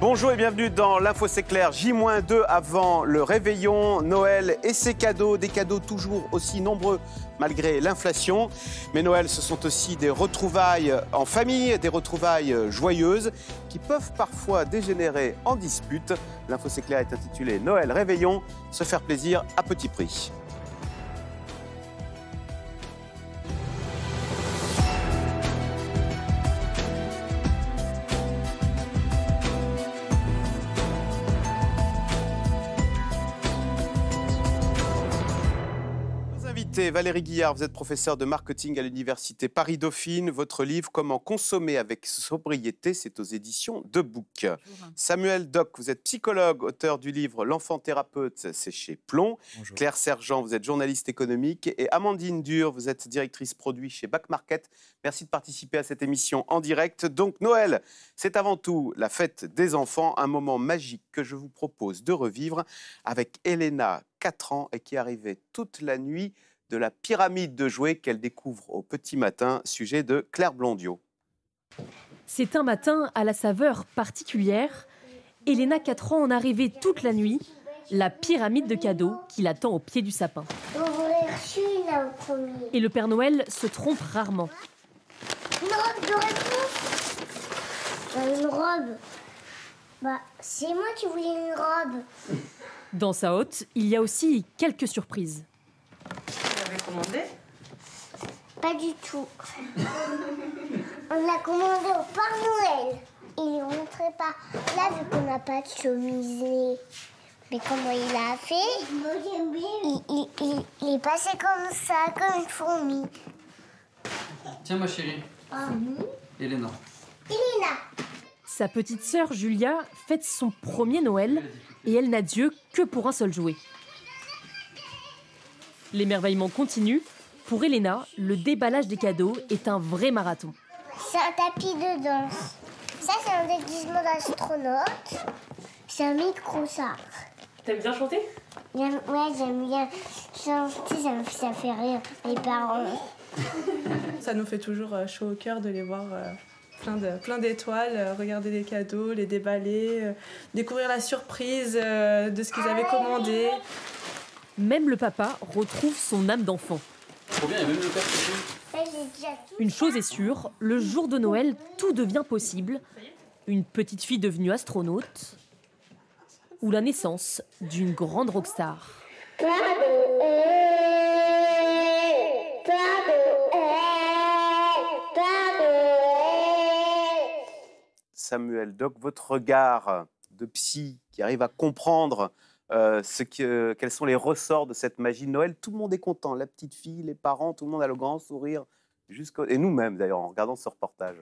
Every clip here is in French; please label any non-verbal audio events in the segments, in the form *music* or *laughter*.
Bonjour et bienvenue dans l'Info C'est clair, J-2 avant le réveillon, Noël et ses cadeaux, des cadeaux toujours aussi nombreux malgré l'inflation. Mais Noël, ce sont aussi des retrouvailles en famille, des retrouvailles joyeuses qui peuvent parfois dégénérer en dispute. L'Info C'est est intitulé Noël Réveillon, se faire plaisir à petit prix. Valérie Guillard, vous êtes professeur de marketing à l'université Paris-Dauphine. Votre livre Comment consommer avec sobriété, c'est aux éditions de Book. Samuel Doc, vous êtes psychologue, auteur du livre L'enfant thérapeute, c'est chez Plomb. Claire Sergent, vous êtes journaliste économique et Amandine Dur, vous êtes directrice produit chez Back Market. Merci de participer à cette émission en direct. Donc Noël, c'est avant tout la fête des enfants, un moment magique que je vous propose de revivre avec Elena 4 ans et qui arrivait toute la nuit de la pyramide de jouets qu'elle découvre au petit matin, sujet de Claire Blondiot. C'est un matin à la saveur particulière. Elena, 4 ans, en a toute la nuit. La pyramide de cadeaux qui l'attend au pied du sapin. Et le Père Noël se trompe rarement. Une robe de euh, robe bah, c'est moi qui voulais une robe. Dans sa hôte, il y a aussi quelques surprises. Pas du tout. *laughs* on l'a commandé au Noël. Il ne rentrait pas. Là, vu qu'on n'a pas de chemisier. Mais comment il a fait il, est passé comme ça, comme une fourmi. Tiens, ma chérie. Elena. Ah Elena. Sa petite sœur Julia fête son premier Noël et elle n'a Dieu que pour un seul jouet. L'émerveillement continue. Pour Elena, le déballage des cadeaux est un vrai marathon. C'est un tapis de danse. Ça, c'est un déguisement d'astronaute. C'est un micro, ça. T'aimes bien chanter Ouais, j'aime bien chanter, ça, fait rire les parents. *laughs* ça nous fait toujours euh, chaud au cœur de les voir euh, plein de plein d'étoiles, euh, regarder les cadeaux, les déballer, découvrir la surprise de ce qu'ils avaient ah, commandé. Même le papa retrouve son âme d'enfant. Une chose est sûre, le jour de Noël, tout devient possible. Une petite fille devenue astronaute ou la naissance d'une grande rockstar. Samuel Doc, votre regard de psy qui arrive à comprendre euh, ce que, quels sont les ressorts de cette magie de Noël. Tout le monde est content, la petite fille, les parents, tout le monde a le grand sourire et nous-mêmes d'ailleurs en regardant ce reportage.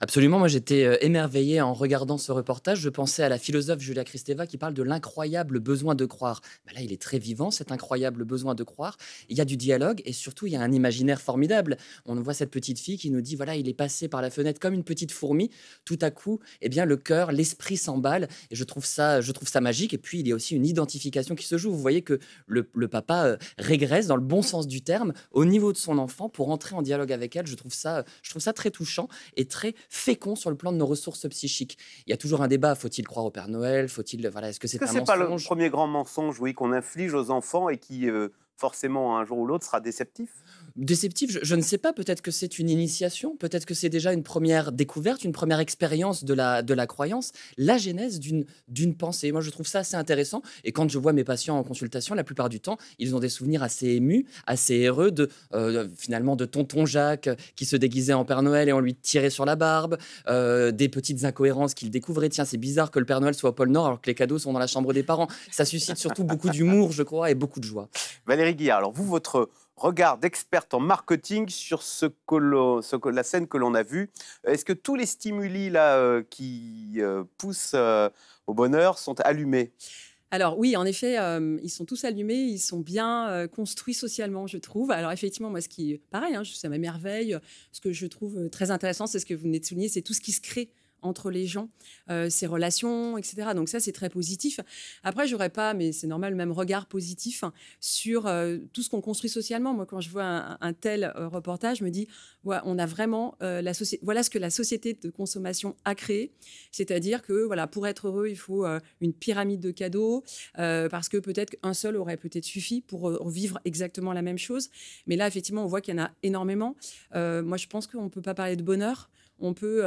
Absolument, moi j'étais euh, émerveillé en regardant ce reportage. Je pensais à la philosophe Julia Kristeva qui parle de l'incroyable besoin de croire. Bah là, il est très vivant cet incroyable besoin de croire. Il y a du dialogue et surtout il y a un imaginaire formidable. On voit cette petite fille qui nous dit voilà, il est passé par la fenêtre comme une petite fourmi. Tout à coup, eh bien le cœur, l'esprit s'emballe et je trouve ça, je trouve ça magique. Et puis il y a aussi une identification qui se joue. Vous voyez que le papa euh, régresse dans le bon sens du terme au niveau de son enfant pour entrer en dialogue avec je trouve ça, je trouve ça très touchant et très fécond sur le plan de nos ressources psychiques. Il y a toujours un débat faut-il croire au Père Noël Faut-il voilà, Est-ce que c'est un pas le premier grand mensonge, oui, qu'on inflige aux enfants et qui euh, forcément un jour ou l'autre sera déceptif Déceptif, je, ne sais pas, peut-être que c'est une initiation, peut-être que c'est déjà une première découverte, une première expérience de la, de la croyance, la genèse d'une pensée. Moi, je trouve ça assez intéressant. Et quand je vois mes patients en consultation, la plupart du temps, ils ont des souvenirs assez émus, assez heureux de euh, finalement de tonton Jacques qui se déguisait en Père Noël et on lui tirait sur la barbe, euh, des petites incohérences qu'il découvrait. Tiens, c'est bizarre que le Père Noël soit au pôle Nord alors que les cadeaux sont dans la chambre des parents. Ça suscite surtout beaucoup d'humour, je crois, et beaucoup de joie. Valérie Guillard, alors vous, votre regard d'experte en marketing sur ce la scène que l'on a vue. Est-ce que tous les stimuli là, euh, qui euh, poussent euh, au bonheur sont allumés alors oui, en effet, ils sont tous allumés, ils sont bien construits socialement, je trouve. Alors effectivement, moi, ce qui, pareil, hein, ma merveille. Ce que je trouve très intéressant, c'est ce que vous venez de souligner, c'est tout ce qui se crée entre les gens, euh, ces relations, etc. Donc ça, c'est très positif. Après, j'aurais pas, mais c'est normal, le même regard positif sur euh, tout ce qu'on construit socialement. Moi, quand je vois un, tel euh, reportage, je me dis, on a vraiment euh, la Voilà ce que la société de consommation a créé, c'est-à-dire que voilà, pour être heureux, il faut une pyramide de cadeaux parce que peut-être qu'un seul aurait peut-être suffi pour vivre exactement la même chose. Mais là, effectivement, on voit qu'il y en a énormément. moi, je pense qu'on ne peut pas parler de bonheur on peut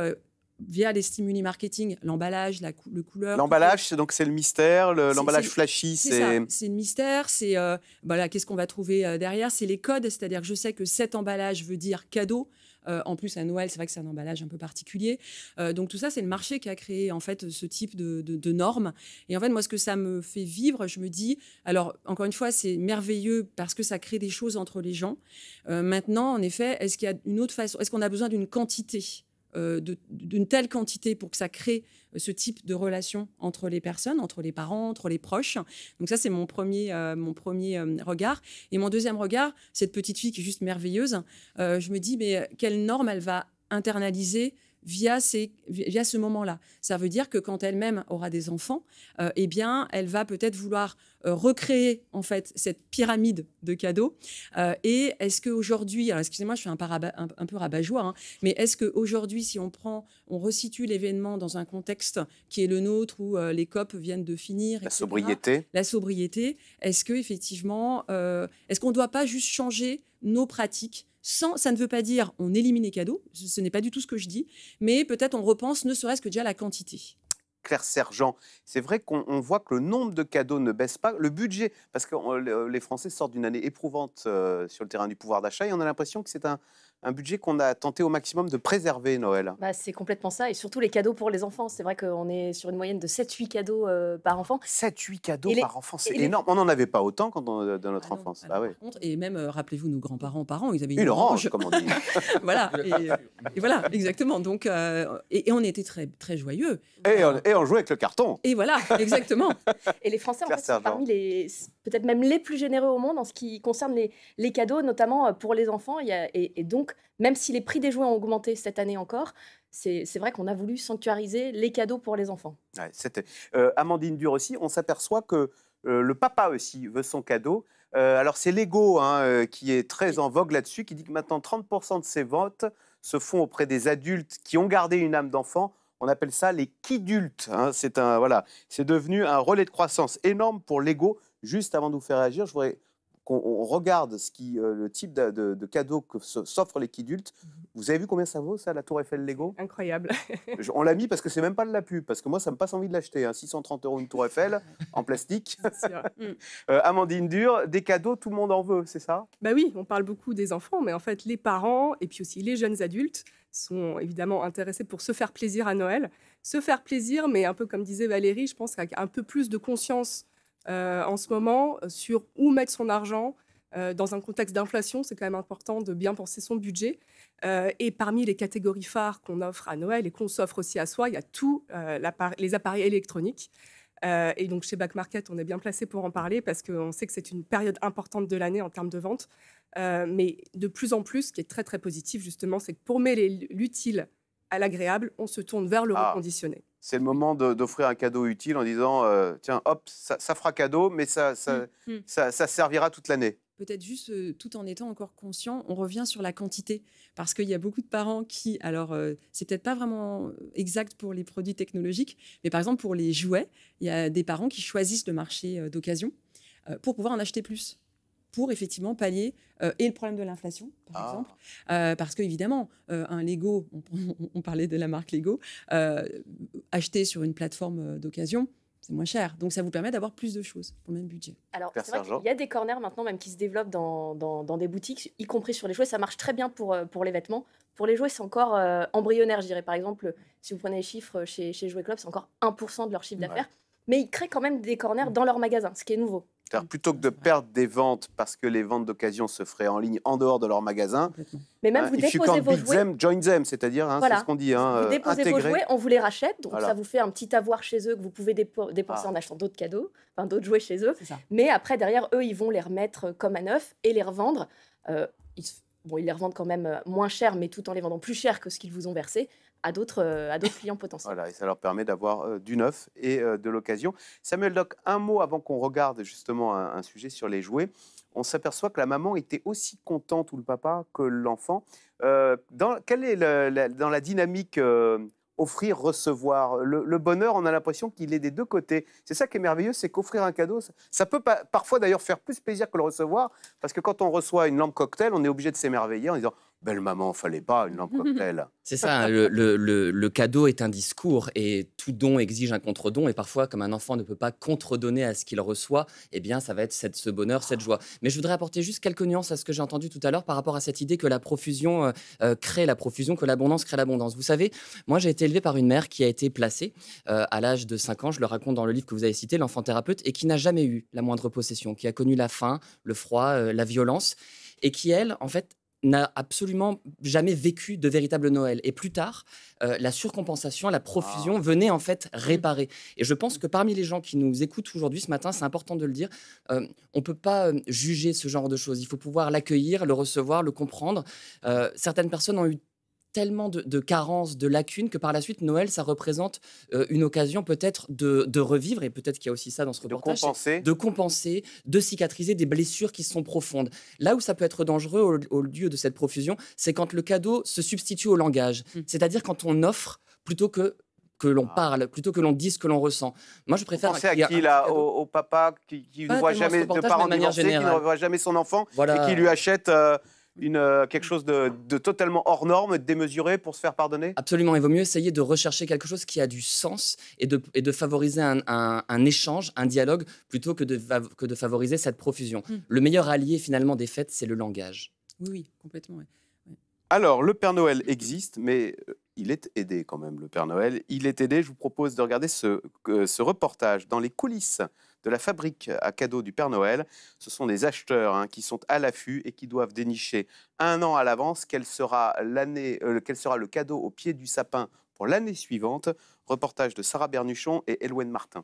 via les stimuli marketing, l'emballage, la le couleur. L'emballage, c'est donc c'est le mystère, l'emballage flashy, c'est. C'est le mystère, c'est euh, voilà, qu'est-ce qu'on va trouver euh, derrière, c'est les codes, c'est-à-dire que je sais que cet emballage veut dire cadeau. Euh, en plus, à Noël, c'est vrai que c'est un emballage un peu particulier. donc tout ça, c'est le marché qui a créé en fait ce type de, de, normes. Et en fait, moi, ce que ça me fait vivre, je me dis, alors encore une fois, c'est merveilleux parce que ça crée des choses entre les gens. maintenant, en effet, est-ce qu'il y a une autre façon Est-ce qu'on a besoin d'une quantité euh, d'une telle quantité pour que ça crée euh, ce type de relation entre les personnes, entre les parents, entre les proches. Donc ça, c'est mon premier, euh, mon premier regard. Et mon deuxième regard, cette petite fille qui est juste merveilleuse, je me dis, mais quelle norme elle va internaliser via, ces, via ce moment-là. Ça veut dire que quand elle-même aura des enfants, eh bien, elle va peut-être vouloir euh, recréer en fait cette pyramide de cadeaux euh, Et est-ce qu'aujourd'hui, alors excusez-moi, je suis un, peu rabat-joie, hein, mais est-ce qu'aujourd'hui, si on prend, on resitue l'événement dans un contexte qui est le nôtre où euh, les COP viennent de finir, la sobriété, la sobriété, est-ce que effectivement, est-ce qu'on ne doit pas juste changer nos pratiques sans, ça ne veut pas dire on élimine les cadeaux, ce, ce n'est pas du tout ce que je dis, mais peut-être on repense ne serait-ce que déjà la quantité. Claire Sergent. C'est vrai qu'on voit que le nombre de cadeaux ne baisse pas, le budget, parce que euh, les Français sortent d'une année éprouvante euh, sur le terrain du pouvoir d'achat et on a l'impression que c'est un, un budget qu'on a tenté au maximum de préserver, Noël. Bah, c'est complètement ça, et surtout les cadeaux pour les enfants. C'est vrai qu'on est sur une moyenne de 7-8 cadeaux euh, par enfant. 7-8 cadeaux par enfant, c'est énorme. On n'en avait pas autant quand euh, dans notre ah enfance. Ah bah et même, euh, rappelez-vous, nos grands-parents, parents, ils avaient une, orange, comme on dit. *laughs* voilà, et, voilà, exactement. Donc, et, on était très, très joyeux. Et on, jouait avec le carton. Et voilà, exactement. *laughs* et les Français, en fait, sont parmi les, peut-être même les plus généreux au monde en ce qui concerne les, cadeaux, notamment pour les enfants. et donc, même si les prix des jouets ont augmenté cette année encore, c'est vrai qu'on a voulu sanctuariser les cadeaux pour les enfants. Ouais, euh, Amandine Dur aussi, on s'aperçoit que euh, le papa aussi veut son cadeau. Euh, alors c'est Lego hein, qui est très en vogue là-dessus, qui dit que maintenant 30% de ses ventes se font auprès des adultes qui ont gardé une âme d'enfant. On appelle ça les kidultes. Hein. C'est voilà, devenu un relais de croissance énorme pour Lego. Juste avant de vous faire réagir, je voudrais on regarde ce qui, euh, le type de, cadeau que s'offre l'équidulte. Mmh vous avez vu combien ça vaut, ça, la Tour Eiffel Lego Incroyable. on l'a mis parce que c'est même pas de la pub, parce que moi, ça me passe envie de l'acheter. 630 hein. euros une Tour Eiffel *laughs* en plastique. Mmh. *laughs* Euh, Amandine Dur, des cadeaux, tout le monde en veut, c'est ça Bah oui, on parle beaucoup des enfants, mais en fait, les parents et puis aussi les jeunes adultes sont évidemment intéressés pour se faire plaisir à Noël. Se faire plaisir, mais un peu comme disait Valérie, je pense qu'avec un peu plus de conscience euh, en ce moment sur où mettre son argent. Euh, dans un contexte d'inflation, c'est quand même important de bien penser son budget. Euh, et parmi les catégories phares qu'on offre à Noël et qu'on s'offre aussi à soi, il y a tous les appareils électroniques. et donc chez Back Market, on est bien placé pour en parler parce qu'on sait que c'est une période importante de l'année en termes de vente. mais de plus en plus, ce qui est très très positif justement, c'est que pour mêler l'utile à l'agréable, on se tourne vers le ah. reconditionné c'est le moment d'offrir un cadeau utile en disant euh, tiens, hop, ça, fera cadeau, mais mm, mm. ça, servira toute l'année. Peut-être juste euh, tout en étant encore conscient, on revient sur la quantité. Parce qu'il y a beaucoup de parents qui, alors, euh, c'est peut-être pas vraiment exact pour les produits technologiques, mais par exemple, pour les jouets, il y a des parents qui choisissent le marché d'occasion pour pouvoir en acheter plus pour effectivement pallier euh, et le problème de l'inflation, par ah. exemple. Euh, parce qu'évidemment, euh, un Lego, *laughs* on, parlait de la marque Lego, acheté sur une plateforme d'occasion, c'est moins cher. Donc ça vous permet d'avoir plus de choses pour le même budget. Alors c'est vrai qu'il y a des corners maintenant même qui se développent dans, des boutiques, y compris sur les jouets. Ça marche très bien pour, pour les vêtements. Pour les jouets, c'est encore embryonnaire, je dirais. Par exemple, si vous prenez les chiffres chez, chez Jouet Club, c'est encore 1% de leur chiffre d'affaires. Mais ils créent quand même des corners mm. dans leur magasins, ce qui est nouveau plutôt que de perdre des ventes parce que les ventes d'occasion se feraient en ligne en dehors de leur magasin. Mais même hein, vous déposez vos jouets, them, join them, c'est-à-dire, hein, c'est ce qu'on dit. Hein, vous euh, déposez vos jouets, on vous les rachète, donc ça vous fait un petit avoir chez eux que vous pouvez dépenser ah. en achetant d'autres cadeaux, enfin d'autres jouets chez eux. Mais après, derrière, eux, ils vont les remettre euh, comme à neuf et les revendre. Euh, bon, ils les revendent quand même moins cher, mais tout en les vendant plus cher que ce qu'ils vous ont versé à d'autres euh, à clients potentiels. Voilà, et ça leur permet d'avoir euh, du neuf et euh, de l'occasion. Samuel Doc, un mot avant qu'on regarde justement un, sujet sur les jouets. On s'aperçoit que la maman était aussi contente ou le papa que l'enfant. dans quelle est la, dans la dynamique offrir recevoir le, bonheur On a l'impression qu'il est des deux côtés. C'est ça qui est merveilleux, c'est qu'offrir un cadeau, ça, peut parfois d'ailleurs faire plus plaisir que le recevoir, parce que quand on reçoit une lampe cocktail, on est obligé de s'émerveiller en disant belle maman, fallait pas une lampe cocktail. *laughs* C'est ça, hein, le, cadeau est un discours et tout don exige un contre-don et parfois, comme un enfant ne peut pas contre-donner à ce qu'il reçoit, eh bien, ça va être ce bonheur, cette joie. Mais je voudrais apporter juste quelques nuances à ce que j'ai entendu tout à l'heure par rapport à cette idée que la profusion euh, euh, crée la profusion, que l'abondance crée l'abondance. Vous savez, moi, j'ai été élevé par une mère qui a été placée euh, à l'âge de 5 ans, je le raconte dans le livre que vous avez cité, L'enfant thérapeute, et qui n'a jamais eu la moindre possession, qui a connu la faim, le froid, la violence et qui, elle, en fait, n'a absolument jamais vécu de véritable Noël. Et plus tard, euh, la surcompensation, la profusion venait en fait mmh. réparer. Et je pense que parmi les gens qui nous écoutent aujourd'hui, ce matin, c'est important de le dire, euh, on ne peut pas euh, juger ce genre de choses. Il faut pouvoir l'accueillir, le recevoir, le comprendre. certaines personnes ont eu tellement de, carences, de lacunes, que par la suite, Noël, ça représente euh, une occasion peut-être de, revivre, et peut-être qu'il y a aussi ça dans ce reportage, de compenser. de cicatriser des blessures qui sont profondes. Là où ça peut être dangereux au, lieu de cette profusion, c'est quand le cadeau se substitue au langage, mmh. c'est-à-dire quand on offre plutôt que que l'on ah. parle, plutôt que l'on dise ce que l'on ressent. Moi, je préfère. Pensez à qui, là au, papa qui, ne voit jamais de parents divorcés, qui ne voit jamais son enfant et qui lui achète. Euh, une, euh, quelque chose de, totalement hors norme, démesuré pour se faire pardonner Absolument, il vaut mieux essayer de rechercher quelque chose qui a du sens et de, et de favoriser un, échange, un dialogue, plutôt que de, que de favoriser cette profusion. Hmm. Le meilleur allié finalement des fêtes, c'est le langage. Oui, oui, complètement. Alors, le Père Noël existe, mais euh, il est aidé quand même, le Père Noël. Il est aidé, je vous propose de regarder ce, euh, ce reportage dans les coulisses de la fabrique à cadeaux du Père Noël. Ce sont des acheteurs hein, qui sont à l'affût et qui doivent dénicher un an à l'avance quel sera, l'année, euh, sera le cadeau au pied du sapin pour l'année suivante. Reportage de Sarah Bernuchon et Elwyn Martin.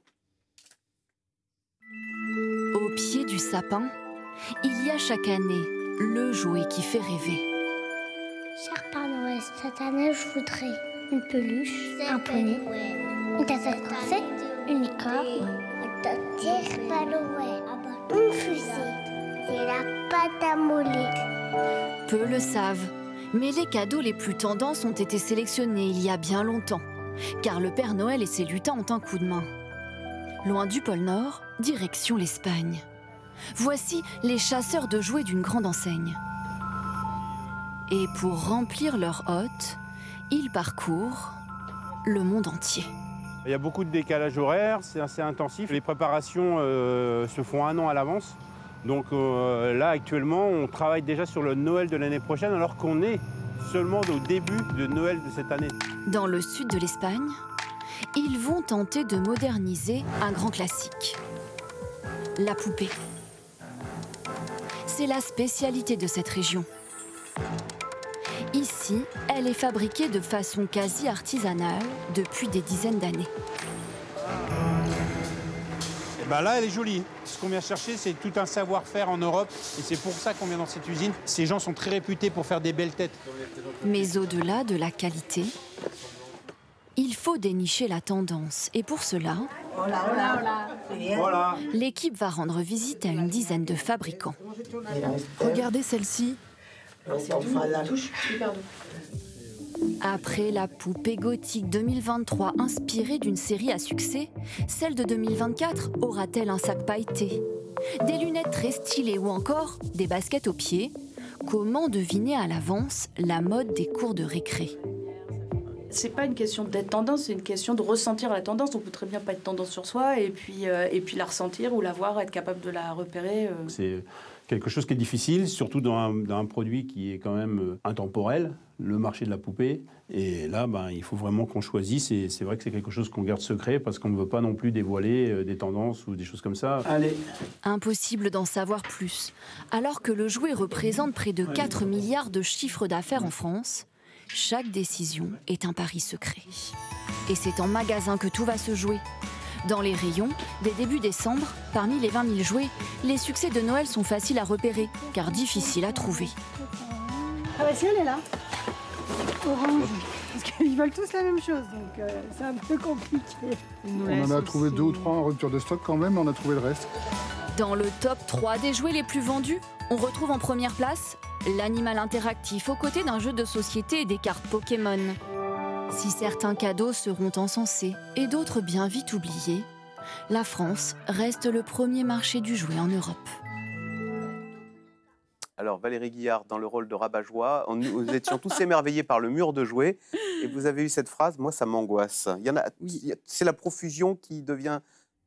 Au pied du sapin, il y a chaque année le jouet qui fait rêver. Cher Père Noël, cette année, je voudrais une peluche, un poney, une cassette une licorne fusil, et la pâte à Peu le savent, mais les cadeaux les plus tendance ont été sélectionnés il y a bien longtemps, car le Père Noël et ses lutins ont un coup de main. Loin du pôle Nord, direction l'Espagne. Voici les chasseurs de jouets d'une grande enseigne. Et pour remplir leur hôte, ils parcourent le monde entier. Il y a beaucoup de décalage horaire, c'est assez intensif. Les préparations euh, se font un an à l'avance. Donc euh, là, actuellement, on travaille déjà sur le Noël de l'année prochaine, alors qu'on est seulement au début de Noël de cette année. Dans le sud de l'Espagne, ils vont tenter de moderniser un grand classique, la poupée. C'est la spécialité de cette région. Ici, elle est fabriquée de façon quasi artisanale depuis des dizaines d'années. Eh ben là, elle est jolie. Ce qu'on vient chercher, c'est tout un savoir-faire en Europe. Et c'est pour ça qu'on vient dans cette usine. Ces gens sont très réputés pour faire des belles têtes. Mais au-delà de la qualité, il faut dénicher la tendance. Et pour cela, l'équipe va rendre visite à une dizaine de fabricants. Regardez celle-ci, ah, Après la poupée gothique 2023 inspirée d'une série à succès, celle de 2024 aura-t-elle un sac pailleté Des lunettes très stylées ou encore des baskets aux pieds Comment deviner à l'avance la mode des cours de récré c'est pas une question d'être tendance, c'est une question de ressentir la tendance. On peut très bien pas être tendance sur soi et puis, euh, et puis la ressentir ou la voir, être capable de la repérer. Euh. C'est quelque chose qui est difficile, surtout dans un, produit qui est quand même euh, intemporel, le marché de la poupée. Et là, ben, il faut vraiment qu'on choisisse. Et c'est vrai que c'est quelque chose qu'on garde secret parce qu'on ne veut pas non plus dévoiler euh, des tendances ou des choses comme ça. Allez. Impossible d'en savoir plus. Alors que le jouet représente près de 4 milliards de chiffres d'affaires en France, chaque décision est un pari secret. Et c'est en magasin que tout va se jouer. Dans les rayons, dès début décembre, parmi les 20 000 jouets, les succès de Noël sont faciles à repérer, car difficiles à trouver. Ah bah si elle est là, orange, parce qu'ils veulent tous la même chose, donc euh, c'est un peu compliqué. On en a trouvé deux ou trois en rupture de stock quand même, on a trouvé le reste. Dans le top 3 des jouets les plus vendus, on retrouve en première place l'animal interactif aux côtés d'un jeu de société et des cartes Pokémon. Si certains cadeaux seront encensés et d'autres bien vite oubliés, la France reste le premier marché du jouet en Europe. Alors Valérie Guillard dans le rôle de rabat-joie, nous étions tous émerveillés par le mur de jouets et vous avez eu cette phrase, moi ça m'angoisse. c'est la profusion qui devient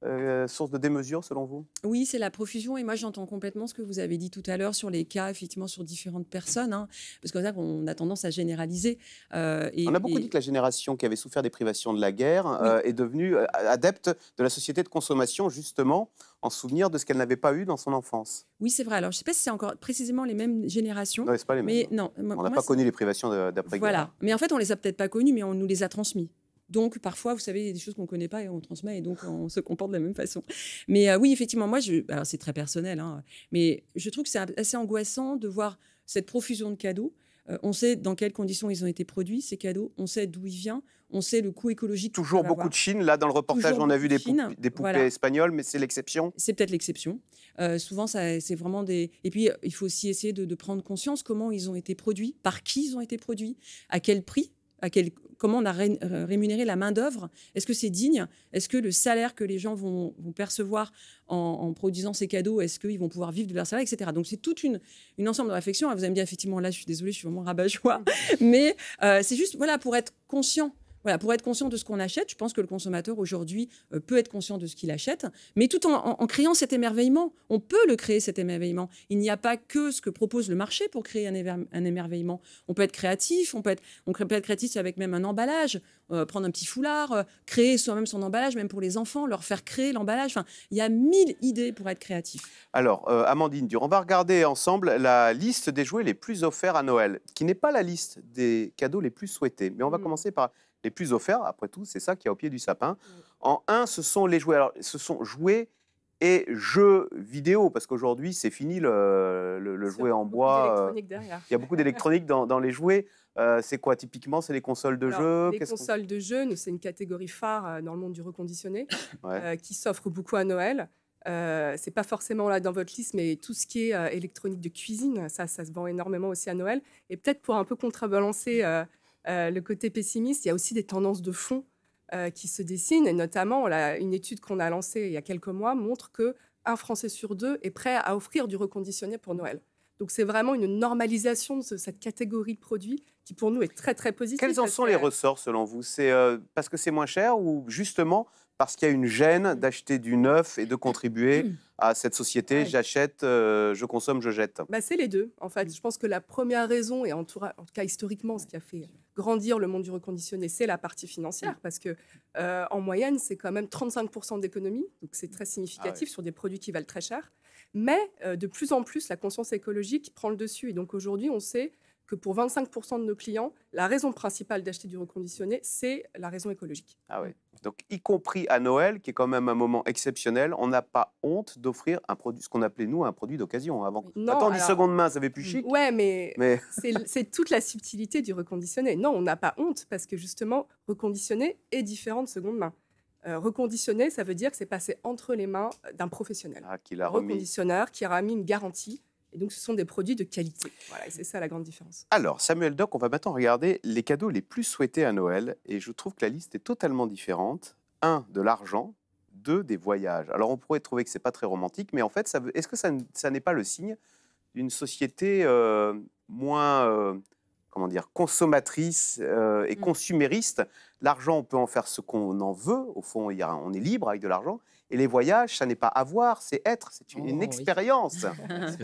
euh, source de démesure selon vous Oui, c'est la profusion. Et moi, j'entends complètement ce que vous avez dit tout à l'heure sur les cas, effectivement, sur différentes personnes. Hein, parce qu'on a tendance à généraliser. Euh, on a beaucoup dit que la génération qui avait souffert des privations de la guerre euh, est devenue adepte de la société de consommation, justement, en souvenir de ce qu'elle n'avait pas eu dans son enfance. Oui, c'est vrai. Alors, je ne sais pas si c'est encore précisément les mêmes générations. Non, ce pas les mêmes. Hein. on n'a pas connu les privations d'après-guerre. Voilà. Mais en fait, on ne les a peut-être pas connues, mais on nous les a transmises. Donc parfois, vous savez, il y a des choses qu'on ne connaît pas et on transmet et donc on se comporte de la même façon. Mais euh, oui, effectivement, moi, c'est très personnel, hein, mais je trouve que c'est assez angoissant de voir cette profusion de cadeaux. Euh, on sait dans quelles conditions ils ont été produits, ces cadeaux. On sait d'où ils viennent. On sait le coût écologique. Toujours beaucoup de Chine. Là, dans le reportage, on a vu des, poupées, espagnoles, mais c'est l'exception. C'est peut-être l'exception. Euh, souvent, c'est vraiment des. Et puis, il faut aussi essayer de, de prendre conscience comment ils ont été produits, par qui ils ont été produits, à quel prix à quel comment on a euh, rémunéré la main-d'œuvre Est-ce que c'est digne Est-ce que le salaire que les gens vont, percevoir en, produisant ces cadeaux, est-ce qu'ils vont pouvoir vivre de leur salaire, etc. Donc, c'est toute une, ensemble de réflexions. Ah, vous allez me dire, effectivement, là, je suis désolée, je suis vraiment rabat-joie, mm. mais euh, c'est juste voilà, pour être conscient pour être conscient de ce qu'on achète, je pense que le consommateur aujourd'hui euh, peut être conscient de ce qu'il achète, mais tout en, créant cet émerveillement. On peut le créer, cet émerveillement. Il n'y a pas que ce que propose le marché pour créer un, émerveillement. On peut être créatif, on peut être, on créatif avec même un emballage, euh, prendre un petit foulard, euh, créer soi-même son emballage, même pour les enfants, leur faire créer l'emballage. Enfin, il y a mille idées pour être créatif. Alors, Amandine on va regarder ensemble la liste des jouets les plus offerts à Noël, qui n'est pas la liste des cadeaux les plus souhaités, mais on va mm. commencer par plus offert. Après tout, c'est ça qui a au pied du sapin. Mm. En un, ce sont les jouets. Alors, ce sont jouets et jeux vidéo, parce qu'aujourd'hui, c'est fini le, le, jouet en bois. Euh, il y a beaucoup d'électronique dans, dans, les jouets. Euh, c'est quoi typiquement C'est les consoles de jeux Les consoles de jeux, c'est une catégorie phare euh, dans le monde du reconditionné qui s'offre beaucoup à Noël. Ce c'est pas forcément là dans votre liste, mais tout ce qui est électronique de cuisine, ça, ça se vend énormément aussi à Noël. Et peut-être pour un peu contrebalancer euh, le côté pessimiste, il y a aussi des tendances de fond euh, qui se dessinent, et notamment une étude qu'on a lancée il y a quelques mois montre que un Français sur deux est prêt à offrir du reconditionné pour Noël. Donc c'est vraiment une normalisation de cette catégorie de produits qui pour nous est très très positive. Quels en sont les ressorts selon vous C'est euh, parce que c'est moins cher ou justement parce qu'il y a une gêne d'acheter du neuf et de contribuer hmm. à cette société. J'achète, euh, je consomme, je jette. Bah, c'est les deux, en fait. Hmm. Je pense que la première raison, et en tout, cas historiquement, ce qui a fait grandir le monde du reconditionné, c'est la partie financière, hmm. parce que euh, en moyenne, c'est quand même 35% d'économie, donc c'est très significatif ah sur des produits qui valent très cher. Mais euh, de plus en plus, la conscience écologique prend le dessus. Et donc aujourd'hui, on sait que pour 25% de nos clients, la raison principale d'acheter du reconditionné, c'est la raison écologique. Ah oui. Donc, y compris à Noël, qui est quand même un moment exceptionnel, on n'a pas honte d'offrir un produit, ce qu'on appelait nous un produit d'occasion. Avant, non, attends, du seconde main, ça avait plus mm. chic. Ouais, mais, mais... *laughs* c'est toute la subtilité du reconditionné. Non, on n'a pas honte parce que justement, reconditionné est différent de seconde main. Euh, reconditionné, ça veut dire que c'est passé entre les mains euh, d'un professionnel, ah, qui a un reconditionneur qui aura mis une garantie et donc, ce sont des produits de qualité. Voilà, c'est ça la grande différence. Alors, Samuel Doc, on va maintenant regarder les cadeaux les plus souhaités à Noël. Et je trouve que la liste est totalement différente. Un, de l'argent. Deux, des voyages. Alors, on pourrait trouver que c'est pas très romantique, mais en fait, est-ce que ça, n'est pas le signe d'une société euh, moins euh, comment dire, consommatrice euh, et mmh. consumériste. L'argent, on peut en faire ce qu'on en veut. Au fond, on est libre avec de l'argent. Et les voyages, ça n'est pas avoir, c'est être, c'est une, oh, expérience. *laughs*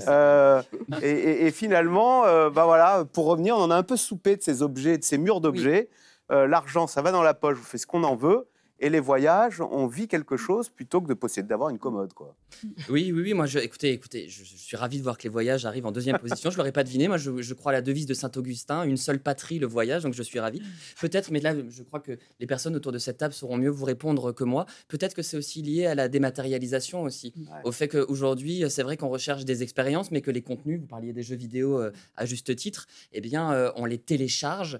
Euh, et, finalement, euh, bah voilà, pour revenir, on en a un peu soupé de ces objets, de ces murs d'objets. l'argent, ça va dans la poche, on fait ce qu'on en veut. Et les voyages, on vit quelque chose plutôt que de posséder, d'avoir une commode, quoi. Oui, oui, oui. Moi, je, écoutez, écoutez, je, suis ravi de voir que les voyages arrivent en deuxième position. Je l'aurais pas deviné. Moi, je, crois à la devise de saint Augustin une seule patrie, le voyage. Donc, je suis ravi. Peut-être, mais là, je crois que les personnes autour de cette table sauront mieux vous répondre que moi. Peut-être que c'est aussi lié à la dématérialisation aussi, au fait qu'aujourd'hui, euh, c'est vrai qu'on recherche des expériences, mais que les contenus, vous parliez des jeux vidéo euh, à juste titre, eh bien, euh, on les télécharge.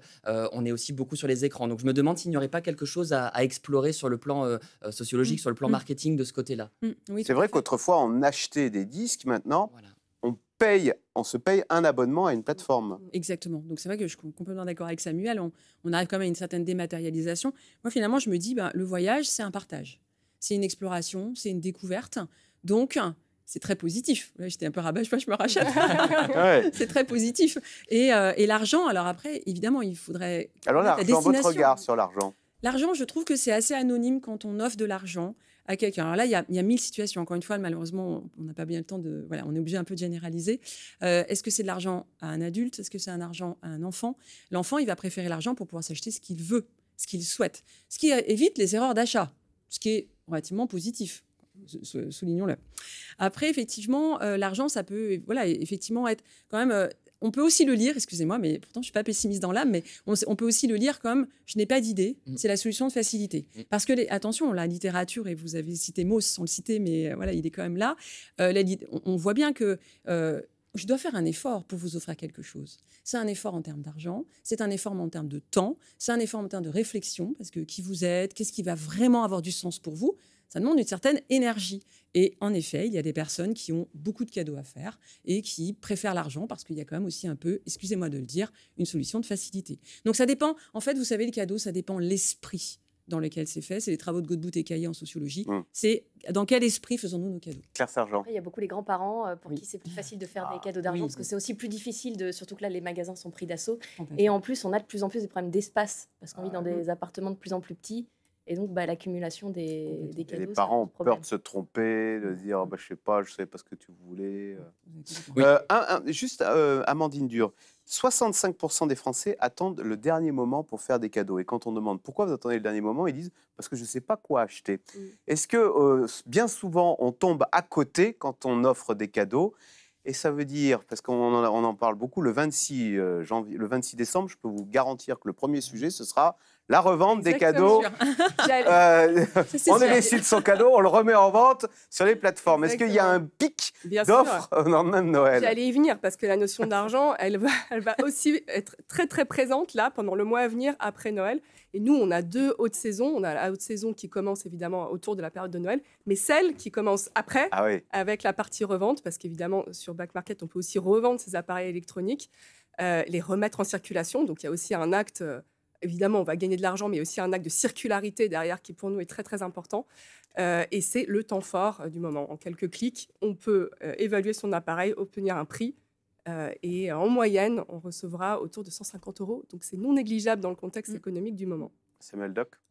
on est aussi beaucoup sur les écrans. Donc, je me demande s'il n'y aurait pas quelque chose à, explorer sur le plan sociologique, mm. sur le plan mm. marketing de ce côté-là. Mm. Oui, c'est vrai autrefois, on achetait des disques. Maintenant, on paye, on se paye un abonnement à une plateforme. Exactement. Donc c'est vrai que je suis complètement d'accord avec Samuel. On, arrive quand même à une certaine dématérialisation. Moi, finalement, je me dis, bah, le voyage, c'est un partage. C'est une exploration, c'est une découverte. Donc, c'est très positif. j'étais un peu rabat, je, je me rachète. *laughs* *laughs* C'est très positif. Et, euh, et l'argent, alors après, évidemment, il faudrait. Alors, l'argent, votre regard sur l'argent L'argent, je trouve que c'est assez anonyme quand on offre de l'argent quelqu'un. Alors là, il y, a, mille situations. Encore une fois, malheureusement, on n'a pas bien le temps de. Voilà, on est obligé un peu de généraliser. Euh, est-ce que c'est de l'argent à un adulte Est-ce que c'est un argent à un enfant L'enfant, il va préférer l'argent pour pouvoir s'acheter ce qu'il veut, ce qu'il souhaite, ce qui évite les erreurs d'achat, ce qui est relativement positif soulignons-le. Après, effectivement, euh, l'argent, ça peut voilà, effectivement être quand même euh, on peut aussi le lire, excusez-moi, mais pourtant je suis pas pessimiste dans l'âme, mais on, peut aussi le lire comme je n'ai pas d'idée, mm. c'est la solution de facilité. Mm. Parce que, attention, la littérature, et vous avez cité Mauss sans le citer, mais euh, voilà, il est quand même là, euh, on, voit bien que euh, je dois faire un effort pour vous offrir quelque chose. C'est un effort en termes d'argent, c'est un effort en termes de temps, c'est un effort en termes de réflexion, parce que qui vous êtes, qu'est-ce qui va vraiment avoir du sens pour vous ça demande une certaine énergie. Et en effet, il y a des personnes qui ont beaucoup de cadeaux à faire et qui préfèrent l'argent parce qu'il y a quand même aussi un peu, excusez-moi de le dire, une solution de facilité. Donc ça dépend, en fait, vous savez, le cadeau, ça dépend l'esprit dans lequel c'est fait. C'est les travaux de Godbout et Caillé en sociologie. Hum. C'est dans quel esprit faisons-nous nos cadeaux Claire Sargent. il y a beaucoup les grands-parents euh, pour qui c'est plus facile de faire ah. des cadeaux d'argent parce que c'est aussi plus difficile, de, surtout que là, les magasins sont pris d'assaut. Et en plus, on a de plus en plus des problèmes d'espace parce qu'on vit dans ah. des appartements de plus en plus petits. Et donc, bah, l'accumulation des, cadeaux. les parents ont peur de se tromper, de dire je bah, Je sais pas, je ne savais pas ce que tu voulais. Euh. Euh, juste, euh, Amandine Dur, 65% des Français attendent le dernier moment pour faire des cadeaux. Et quand on demande pourquoi vous attendez le dernier moment, ils disent Parce que je ne sais pas quoi acheter. Mm. Est-ce que bien souvent, on tombe à côté quand on offre des cadeaux et ça veut dire, parce qu'on en, en, parle beaucoup, le 26, janvier, le 26 décembre, je peux vous garantir que le premier mm. sujet, ce sera la revente des cadeaux. *laughs* Euh, *laughs* est on de son cadeau, on le remet en vente sur les plateformes. Est-ce qu'il y a un pic d'offres au lendemain de Noël J'allais y venir parce que la notion d'argent, elle va, aussi être très très présente là pendant le mois à venir après Noël. Et nous, on a deux hautes saisons. On a la haute saison qui commence évidemment autour de la période de Noël, mais celle qui commence après ah avec la partie revente parce qu'évidemment sur Back Market, on peut aussi revendre ses appareils électroniques, euh, les remettre en circulation. Donc il y a aussi un acte euh, évidemment, on va gagner de l'argent, mais aussi un acte de circularité derrière qui, pour nous, est très, très important. Euh, et c'est le temps fort euh, du moment. En quelques clics, on peut euh, évaluer son appareil, obtenir un prix. et en moyenne, on recevra autour de 150 euros. Donc, c'est non négligeable dans le contexte mmh. économique du moment.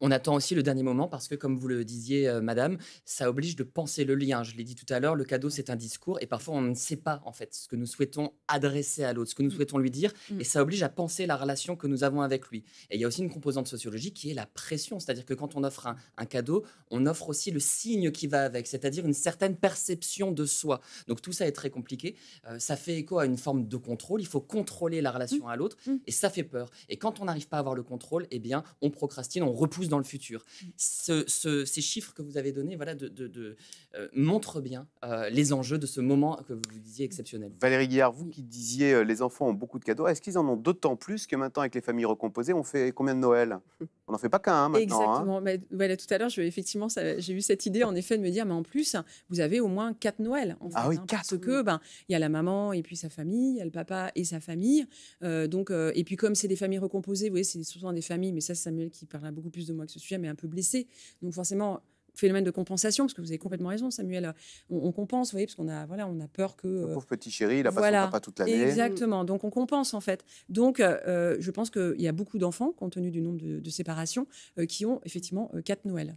On attend aussi le dernier moment parce que, comme vous le disiez, euh, madame, ça oblige de penser le lien. Je l'ai dit tout à l'heure, le cadeau, c'est un discours et parfois on ne sait pas en fait ce que nous souhaitons adresser à l'autre, ce que nous mm. souhaitons lui dire mm. et ça oblige à penser la relation que nous avons avec lui. Et il y a aussi une composante sociologique qui est la pression, c'est-à-dire que quand on offre un, cadeau, on offre aussi le signe qui va avec, c'est-à-dire une certaine perception de soi. Donc tout ça est très compliqué. Euh, ça fait écho à une forme de contrôle. Il faut contrôler la mm. relation à l'autre et ça fait peur. Et quand on n'arrive pas à avoir le contrôle, eh bien, on procrastine on repousse dans le futur. Mmh. ces chiffres que vous avez donnés voilà, de, de, euh, montrent bien euh, les enjeux de ce moment que vous disiez exceptionnel. Valérie Guillard, vous mmh. qui disiez euh, les enfants ont beaucoup de cadeaux, est-ce qu'ils en ont d'autant plus que maintenant avec les familles recomposées, on fait combien de Noël On n'en fait pas qu'un hein, hein. Exactement. voilà, tout à l'heure, effectivement, j'ai eu cette idée en effet de me dire, mais en plus, vous avez au moins quatre Noëls. ah oui, hein, quatre. Parce que ben il y a la maman et puis sa famille, il y a le papa et sa famille. donc et puis comme c'est des familles recomposées, vous voyez, c'est souvent des familles, mais ça c'est Samuel qui vous beaucoup plus de moi que ce sujet, mais un peu blessé. Donc forcément, phénomène de compensation, parce que vous avez complètement raison, Samuel. On, compense, vous voyez, parce qu'on a, voilà, on a peur que. Euh, pauvre petit chéri, il a pas, son pas toute l'année. Exactement. Donc on compense en fait. Donc euh, je pense qu'il y a beaucoup d'enfants, compte tenu du nombre de, séparations, euh, qui ont effectivement quatre Noëls.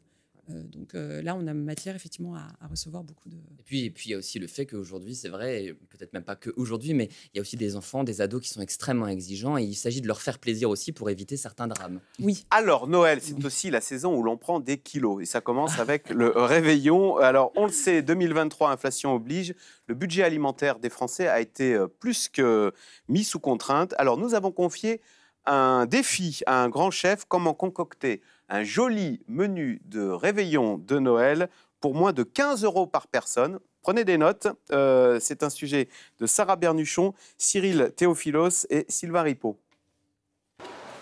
Euh, donc euh, là, on a matière effectivement à, recevoir beaucoup de. Et puis, et puis il y a aussi le fait qu'aujourd'hui, c'est vrai, peut-être même pas qu'aujourd'hui, mais il y a aussi des enfants, des ados qui sont extrêmement exigeants et il s'agit de leur faire plaisir aussi pour éviter certains drames. Oui. Alors Noël, c'est aussi la saison où l'on prend des kilos et ça commence avec le réveillon. Alors on le sait, 2023, inflation oblige. Le budget alimentaire des Français a été euh, plus que mis sous contrainte. Alors nous avons confié un défi à un grand chef comment concocter un joli menu de réveillon de Noël pour moins de 15 euros par personne. Prenez des notes. Euh, c'est un sujet de Sarah Bernuchon, Cyril Théophilos et Sylvain Ripaud.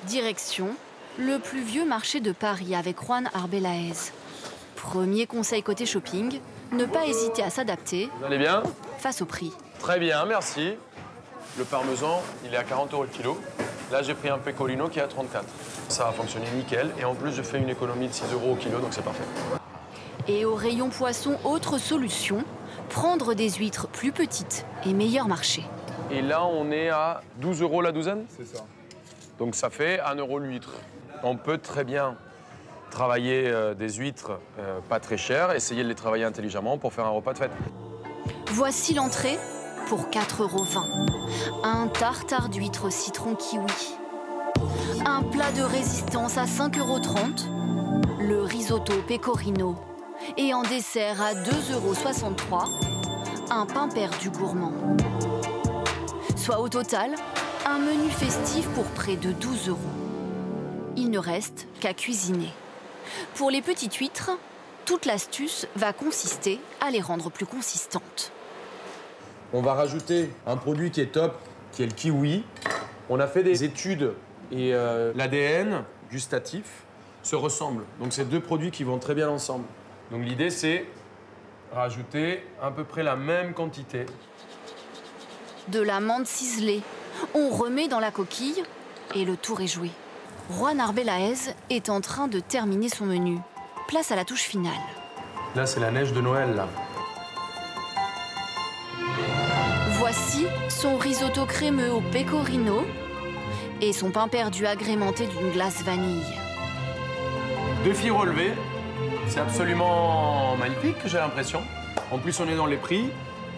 Direction le plus vieux marché de Paris avec Juan Arbelaez. Premier conseil côté shopping, ne pas hésiter à s'adapter. allez bien Face au prix. Très bien, merci. Le parmesan, il est à 40 euros le kilo. Là, j'ai pris un pecorino qui est à 34. Ça a fonctionné nickel. Et en plus, je fais une économie de 6 euros au kilo, donc c'est parfait. Et au rayon poisson, autre solution prendre des huîtres plus petites et meilleur marché. Et là, on est à 12 euros la douzaine C'est ça. Donc ça fait 1 euro l'huître. On peut très bien travailler euh, des huîtres euh, pas très chères, essayer de les travailler intelligemment pour faire un repas de fête. Voici l'entrée pour 4,20 euros. Un tartare d'huître citron kiwi. Un plat de résistance à 5,30 euros. Le risotto pecorino. Et en dessert à 2,63 euros, un pain perdu gourmand. Soit au total, un menu festif pour près de 12 euros. Il ne reste qu'à cuisiner. Pour les petites huîtres, toute l'astuce va consister à les rendre plus consistantes. On va rajouter un produit qui est top, qui est le kiwi. On a fait des études et euh, l'ADN gustatif se ressemble. Donc c'est deux produits qui vont très bien ensemble. Donc l'idée c'est rajouter à peu près la même quantité. De l'amande ciselée. On remet dans la coquille et le tour est joué. Juan Arbelaez est en train de terminer son menu. Place à la touche finale. Là, c'est la neige de Noël, là. son risotto crémeux au pecorino et son pain perdu agrémenté d'une glace vanille. filles relevées, c'est absolument magnifique, j'ai l'impression. En plus, on est dans les prix.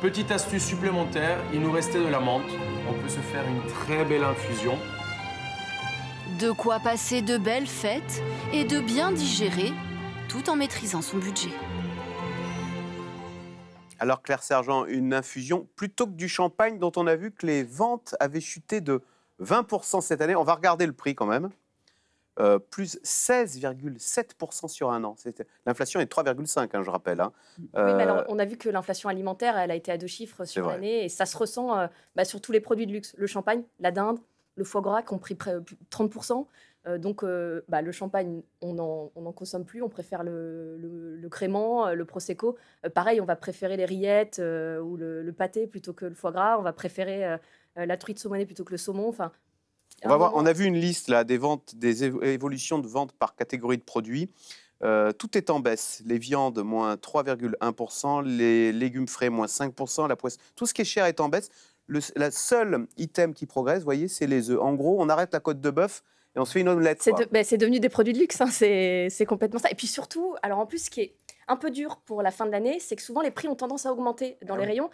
Petite astuce supplémentaire, il nous restait de la menthe. On peut se faire une très belle infusion. De quoi passer de belles fêtes et de bien digérer, tout en maîtrisant son budget. Alors Claire Sergent, une infusion plutôt que du champagne dont on a vu que les ventes avaient chuté de 20% cette année. On va regarder le prix quand même. Euh, plus 16,7% sur un an. L'inflation est 3,5, hein, je rappelle. Hein. Oui, mais euh, on a vu que l'inflation alimentaire, elle a été à deux chiffres sur l'année et ça se ressent euh, bah, sur tous les produits de luxe. Le champagne, la dinde, le foie gras qui ont pris près de 30%, euh, donc, euh, bah, le champagne, on n'en consomme plus, on préfère le, le crément, euh, le prosecco. pareil, on va préférer les rillettes ou le, pâté plutôt que le foie gras. On va préférer la truite saumonée plutôt que le saumon. Enfin, on, a vu une liste là, des ventes, des évolutions de ventes par catégorie de produits. tout est en baisse. Les viandes, moins 3,1%, les légumes frais, moins 5%, la Tout ce qui est cher est en baisse. Le la seule item qui progresse, voyez, c'est les œufs. En gros, on arrête la côte de bœuf et on se fait une omelette. C'est ben, devenu des produits de luxe, hein, c'est complètement ça. Et puis surtout, alors en plus, ce qui est un peu dur pour la fin de l'année, c'est que souvent les prix ont tendance à augmenter dans ah les rayons.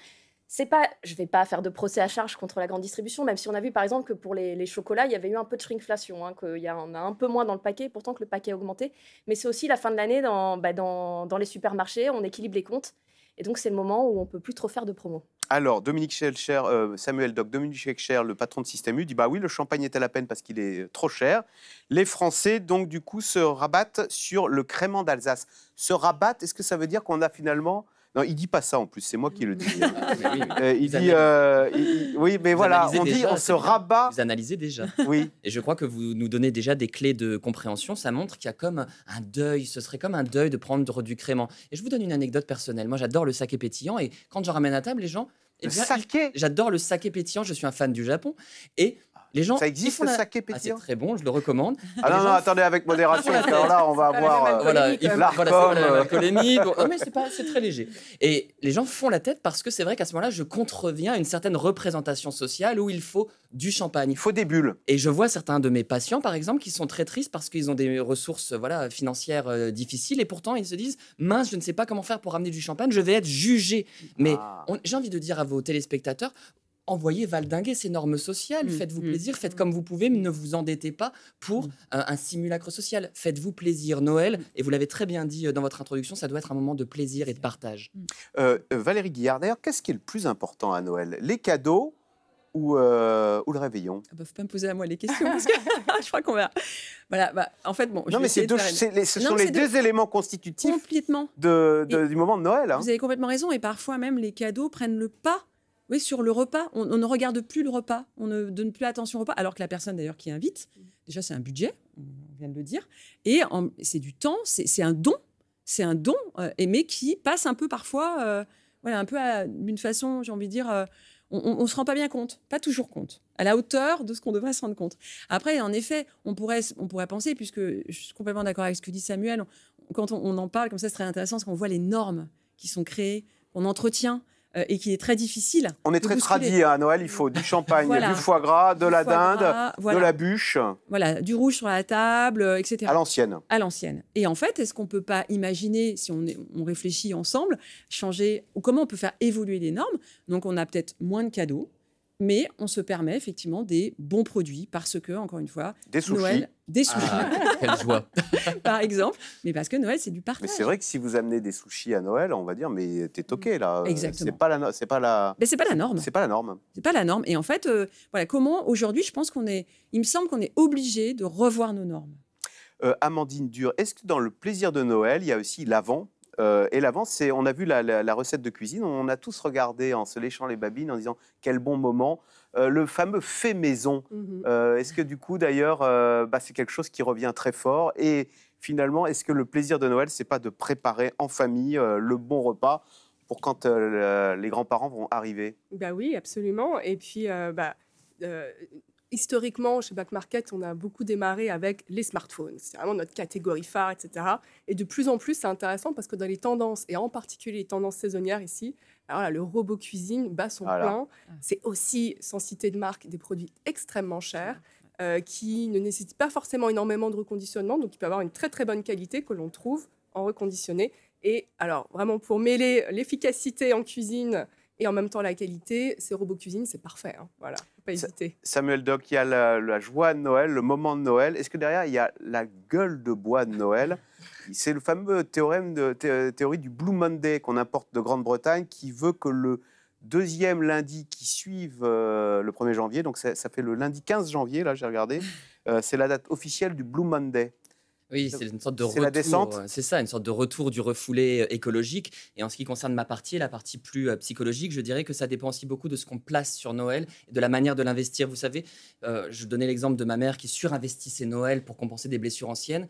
C'est pas, je vais pas faire de procès à charge contre la grande distribution, même si on a vu par exemple que pour les, chocolats, il y avait eu un peu de shrinkflation, hein, qu'il y en a, un peu moins dans le paquet, pourtant que le paquet a augmenté. Mais c'est aussi la fin de l'année dans, bah, dans, dans les supermarchés, on équilibre les comptes. Et donc c'est le moment où on peut plus trop faire de promo alors, Dominique Schelcher, euh, Samuel Doc, Dominique Schelcher, le patron de Système U, dit bah oui, le champagne est à la peine parce qu'il est euh, trop cher. Les Français, donc, du coup, se rabattent sur le crément d'Alsace. Se rabattent, est-ce que ça veut dire qu'on a finalement non, il dit pas ça en plus, c'est moi qui le dis. *laughs* il dit, oui, mais voilà, on dit, on se rabat. Vous analysez déjà. Oui. Et je crois que vous nous donnez déjà des clés de compréhension. Ça montre qu'il y a comme un deuil. Ce serait comme un deuil de prendre du crément. Et je vous donne une anecdote personnelle. Moi, j'adore le saké pétillant et quand je ramène à table, les gens. le eh saké. J'adore le saké pétillant. Je suis un fan du Japon et les gens, ça existe le saké ah, pétillant C'est très bon, je le recommande. Ah non, non, attendez, avec modération. *laughs* là, on va avoir voilà, mais c'est, pas, c'est très léger. Et les gens font la tête parce que c'est vrai qu'à ce moment-là, je contreviens à une certaine représentation sociale où il faut du champagne. Il faut des bulles. Et je vois certains de mes patients, par exemple, qui sont très tristes parce qu'ils ont des ressources voilà, financières euh, difficiles et pourtant ils se disent mince, je ne sais pas comment faire pour ramener du champagne, je vais être jugé. Mais ah. j'ai envie de dire à vos téléspectateurs, envoyez valdinguer ces normes sociales, mmh, faites-vous mmh, plaisir, faites mmh. comme vous pouvez, mais ne vous endettez pas pour un, simulacre social. Faites-vous plaisir, Noël, et vous l'avez très bien dit euh, dans votre introduction, ça doit être un moment de plaisir et de partage. Euh, euh, Valérie Guillard, d'ailleurs, qu'est-ce qui est le plus important à Noël Les cadeaux ou, ou le réveillon Vous ne peuvent pas me poser à moi les questions, parce que *laughs* je crois qu'on va... Voilà, bah, en fait, bon... Non, mais ce sont les deux, éléments constitutifs du moment de Noël. Hein. Vous avez complètement raison, et parfois même les cadeaux prennent le pas oui, sur le repas, on, ne regarde plus le repas, on ne donne plus attention au repas, alors que la personne d'ailleurs qui invite, mmh. déjà c'est un budget, on vient de le dire, et c'est du temps, c'est un don, c'est un don, euh, aimé qui passe un peu parfois, euh, voilà, un peu d'une façon, j'ai envie de dire, euh, on ne se rend pas bien compte, pas toujours compte, à la hauteur de ce qu'on devrait se rendre compte. Après, en effet, on pourrait, on pourrait penser, puisque je suis complètement d'accord avec ce que dit Samuel, quand on, en parle comme ça, c'est serait intéressant, parce qu'on voit les normes qui sont créées, on entretient, euh, et qui est très difficile. On est très traduit, à hein, Noël, il faut du champagne, du foie gras, de la dinde, de la bûche. Voilà, du rouge sur la table, euh, etc. À l'ancienne. À l'ancienne. Et en fait, est-ce qu'on ne peut pas imaginer, si on, on réfléchit ensemble, changer, ou comment on peut faire évoluer les normes Donc on a peut-être moins de cadeaux, mais on se permet effectivement des bons produits parce que, encore une fois, des Noël, des sushis. Ah, *laughs* quelle joie *laughs* Par exemple, mais parce que Noël, c'est du partage. Mais c'est vrai que si vous amenez des sushis à Noël, on va dire, mais t'es toqué là. Euh, Exactement. C'est pas la, c'est pas la. pas la norme. C'est pas la norme. C'est pas la norme. Et en fait, euh, voilà, comment aujourd'hui, je pense qu'on est, il me semble qu'on est obligé de revoir nos normes. Euh, Amandine Dur, est-ce que dans le plaisir de Noël, il y a aussi l'avant euh, et l'avance, c'est, on a vu la, recette de cuisine, on a tous regardé en se léchant les babines, en disant quel bon moment. Euh, le fameux fait maison. Mhm. Euh, est-ce que du coup, d'ailleurs, bah, c'est quelque chose qui revient très fort Et finalement, est-ce que le plaisir de Noël, c'est pas de préparer en famille le bon repas pour quand les grands-parents vont arriver Bah oui, absolument. Et puis, bah historiquement, chez Back Market, on a beaucoup démarré avec les smartphones. C'est vraiment notre catégorie phare, etc. Et de plus en plus, c'est intéressant parce que dans les tendances, et en particulier les tendances saisonnières ici, alors bah le robot cuisine bat son plan ah. C'est aussi, sans citer de marque, des produits extrêmement chers. Euh, qui ne nécessitent pas forcément énormément de reconditionnement, donc il peut avoir une très très bonne qualité que l'on trouve en reconditionné. Et alors vraiment pour mêler l'efficacité en cuisine et en même temps la qualité. Ces robots cuisine, c'est parfait. Hein. Voilà, pas hésiter. Samuel Doc, il y a la, joie de Noël, le moment de Noël. Est-ce que derrière, il y a la gueule de bois de Noël *laughs* C'est le fameux théorème de, théorie du Blue Monday qu'on importe de Grande-Bretagne qui veut que le deuxième lundi qui suive euh, le 1er janvier, donc ça, fait le lundi 15 janvier, là j'ai regardé, euh, c'est la date officielle du Blue Monday. Oui, c'est une sorte de retour. Euh, c'est ça, une sorte de retour du refoulé euh, écologique. Et en ce qui concerne ma partie, la partie plus euh, psychologique, je dirais que ça dépend aussi beaucoup de ce qu'on place sur Noël et de la manière de l'investir. Vous savez, je donnais l'exemple de ma mère qui surinvestissait Noël pour compenser des blessures anciennes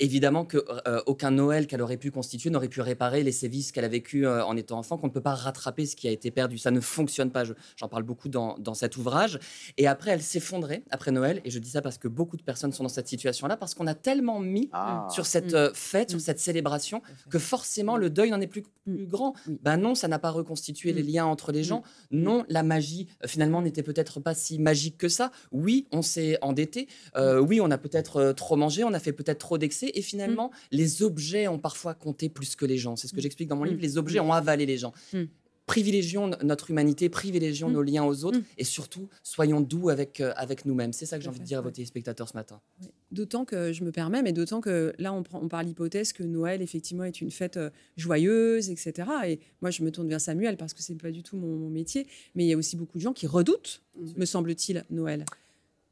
évidemment que euh, aucun Noël qu'elle aurait pu constituer n'aurait pu réparer les sévices qu'elle a vécues euh, en étant enfant, qu'on ne peut pas rattraper ce qui a été perdu. Ça ne fonctionne pas. J'en parle beaucoup dans, cet ouvrage. Et après, elle s'effondrait après Noël. Et je dis ça parce que beaucoup de personnes sont dans cette situation-là, parce qu'on a tellement mis ah. sur cette mm. euh, fête, sur mm. cette célébration, que forcément le deuil n'en est plus, mm. plus grand. Ben non, ça n'a pas reconstitué les liens entre les gens. Non, la magie finalement n'était peut-être pas si magique que ça. Oui, on s'est endetté. oui, on a peut-être trop mangé, on a fait peut-être trop d'excès. Et mmh. finalement, les objets ont parfois compté plus que les gens. C'est ce que mmh. j'explique dans mon mmh. livre. Les objets ont avalé les gens privilégions notre humanité, privilégions nos liens aux autres et surtout soyons doux avec, euh, avec nous-mêmes. C'est ça que j'ai envie de dire à vos téléspectateurs ce matin. D'autant que je me permets, mais d'autant que là on, parle l'hypothèse que Noël effectivement est une fête euh, joyeuse, etc. Et moi je me tourne vers Samuel parce que c'est pas du tout mon, métier, mais il y a aussi beaucoup de gens qui redoutent, me semble-t-il, Noël.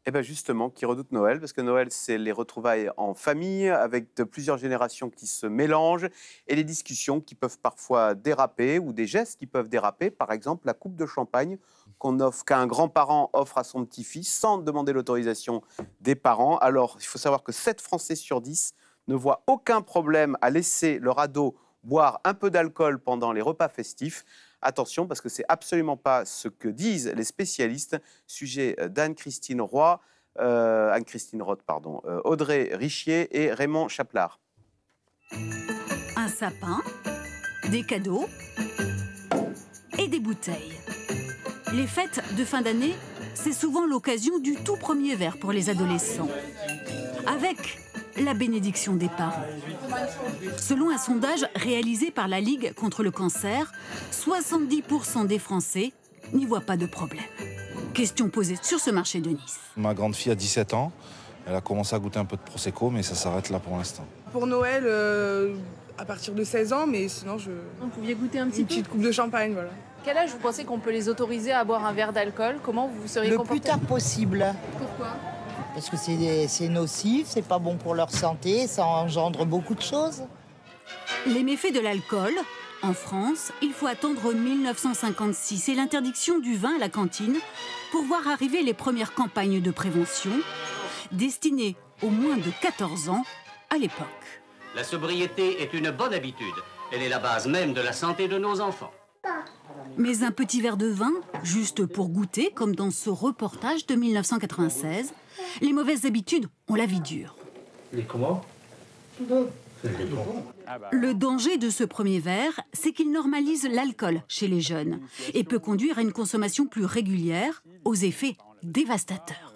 Eh bien justement, qui redoute Noël, parce que Noël, c'est les retrouvailles en famille, avec plusieurs générations qui se mélangent, et les discussions qui peuvent parfois déraper, ou des gestes qui peuvent déraper, par exemple la coupe de champagne qu'on offre, qu'un grand-parent offre à son petit-fils sans demander l'autorisation des parents. Alors, il faut savoir que 7 Français sur 10 ne voient aucun problème à laisser leur ado boire un peu d'alcool pendant les repas festifs. Attention, parce que c'est absolument pas ce que disent les spécialistes. Sujet euh, d'Anne-Christine Roy, euh, Anne-Christine Roth, pardon, euh, Audrey Richier et Raymond Chaplard. Un sapin, des cadeaux et des bouteilles. Les fêtes de fin d'année, c'est souvent l'occasion du tout premier verre pour les adolescents. Avec la bénédiction des parents. Selon un sondage réalisé par la Ligue contre le cancer, 70% des Français n'y voient pas de problème. Question posée sur ce marché de Nice. Ma grande fille a 17 ans. Elle a commencé à goûter un peu de Prosecco, mais ça s'arrête là pour l'instant. Pour Noël, euh, à partir de 16 ans, mais sinon je. Vous pouviez goûter un petit Une petite coupe de champagne, voilà. Quel âge vous pensez qu'on peut les autoriser à boire un verre d'alcool Comment vous seriez Le plus tard possible. Pourquoi parce que c'est nocif, c'est pas bon pour leur santé, ça engendre beaucoup de choses. Les méfaits de l'alcool. En France, il faut attendre 1956 et l'interdiction du vin à la cantine pour voir arriver les premières campagnes de prévention destinées aux moins de 14 ans à l'époque. La sobriété est une bonne habitude. Elle est la base même de la santé de nos enfants. Mais un petit verre de vin, juste pour goûter, comme dans ce reportage de 1996, les mauvaises habitudes ont la vie dure. Le danger de ce premier verre, c'est qu'il normalise l'alcool chez les jeunes et peut conduire à une consommation plus régulière aux effets dévastateurs.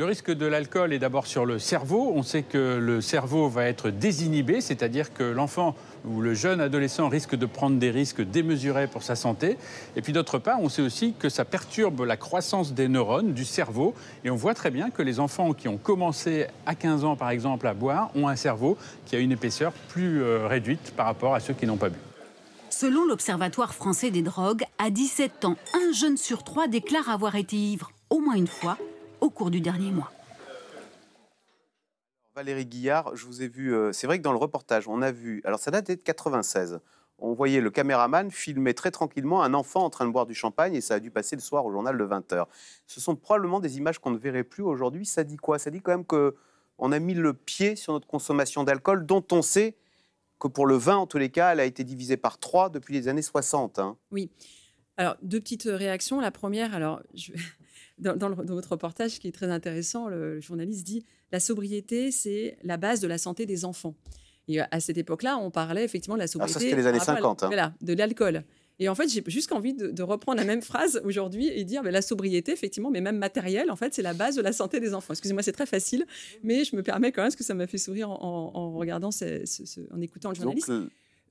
Le risque de l'alcool est d'abord sur le cerveau. On sait que le cerveau va être désinhibé, c'est-à-dire que l'enfant ou le jeune adolescent risque de prendre des risques démesurés pour sa santé. Et puis d'autre part, on sait aussi que ça perturbe la croissance des neurones, du cerveau. Et on voit très bien que les enfants qui ont commencé à 15 ans, par exemple, à boire, ont un cerveau qui a une épaisseur plus euh, réduite par rapport à ceux qui n'ont pas bu. Selon l'Observatoire français des drogues, à 17 ans, un jeune sur trois déclare avoir été ivre au moins une fois au cours du dernier mois. Valérie Guillard, je vous ai vu, euh, c'est vrai que dans le reportage, on a vu, alors ça date de 96, on voyait le caméraman filmer très tranquillement un enfant en train de boire du champagne et ça a dû passer le soir au journal de 20h. Ce sont probablement des images qu'on ne verrait plus aujourd'hui. Ça dit quoi Ça dit quand même qu'on a mis le pied sur notre consommation d'alcool dont on sait que pour le vin, en tous les cas, elle a été divisée par trois depuis les années 60. Hein. Oui. Alors, deux petites réactions. La première, alors, je dans, votre reportage qui est très intéressant, le, journaliste dit la sobriété, c'est la base de la santé des enfants. Et euh, à cette époque-là, on parlait effectivement de la ah, sobriété. c'était les années 50. Hein. Voilà, de l'alcool. Et en fait, j'ai juste envie de, reprendre la même phrase aujourd'hui et dire la sobriété, effectivement, mais même matérielle, en fait, c'est la base de la santé des enfants. Excusez-moi, c'est très facile, mais je me permets quand même, parce que ça m'a fait sourire en, regardant, en écoutant le journaliste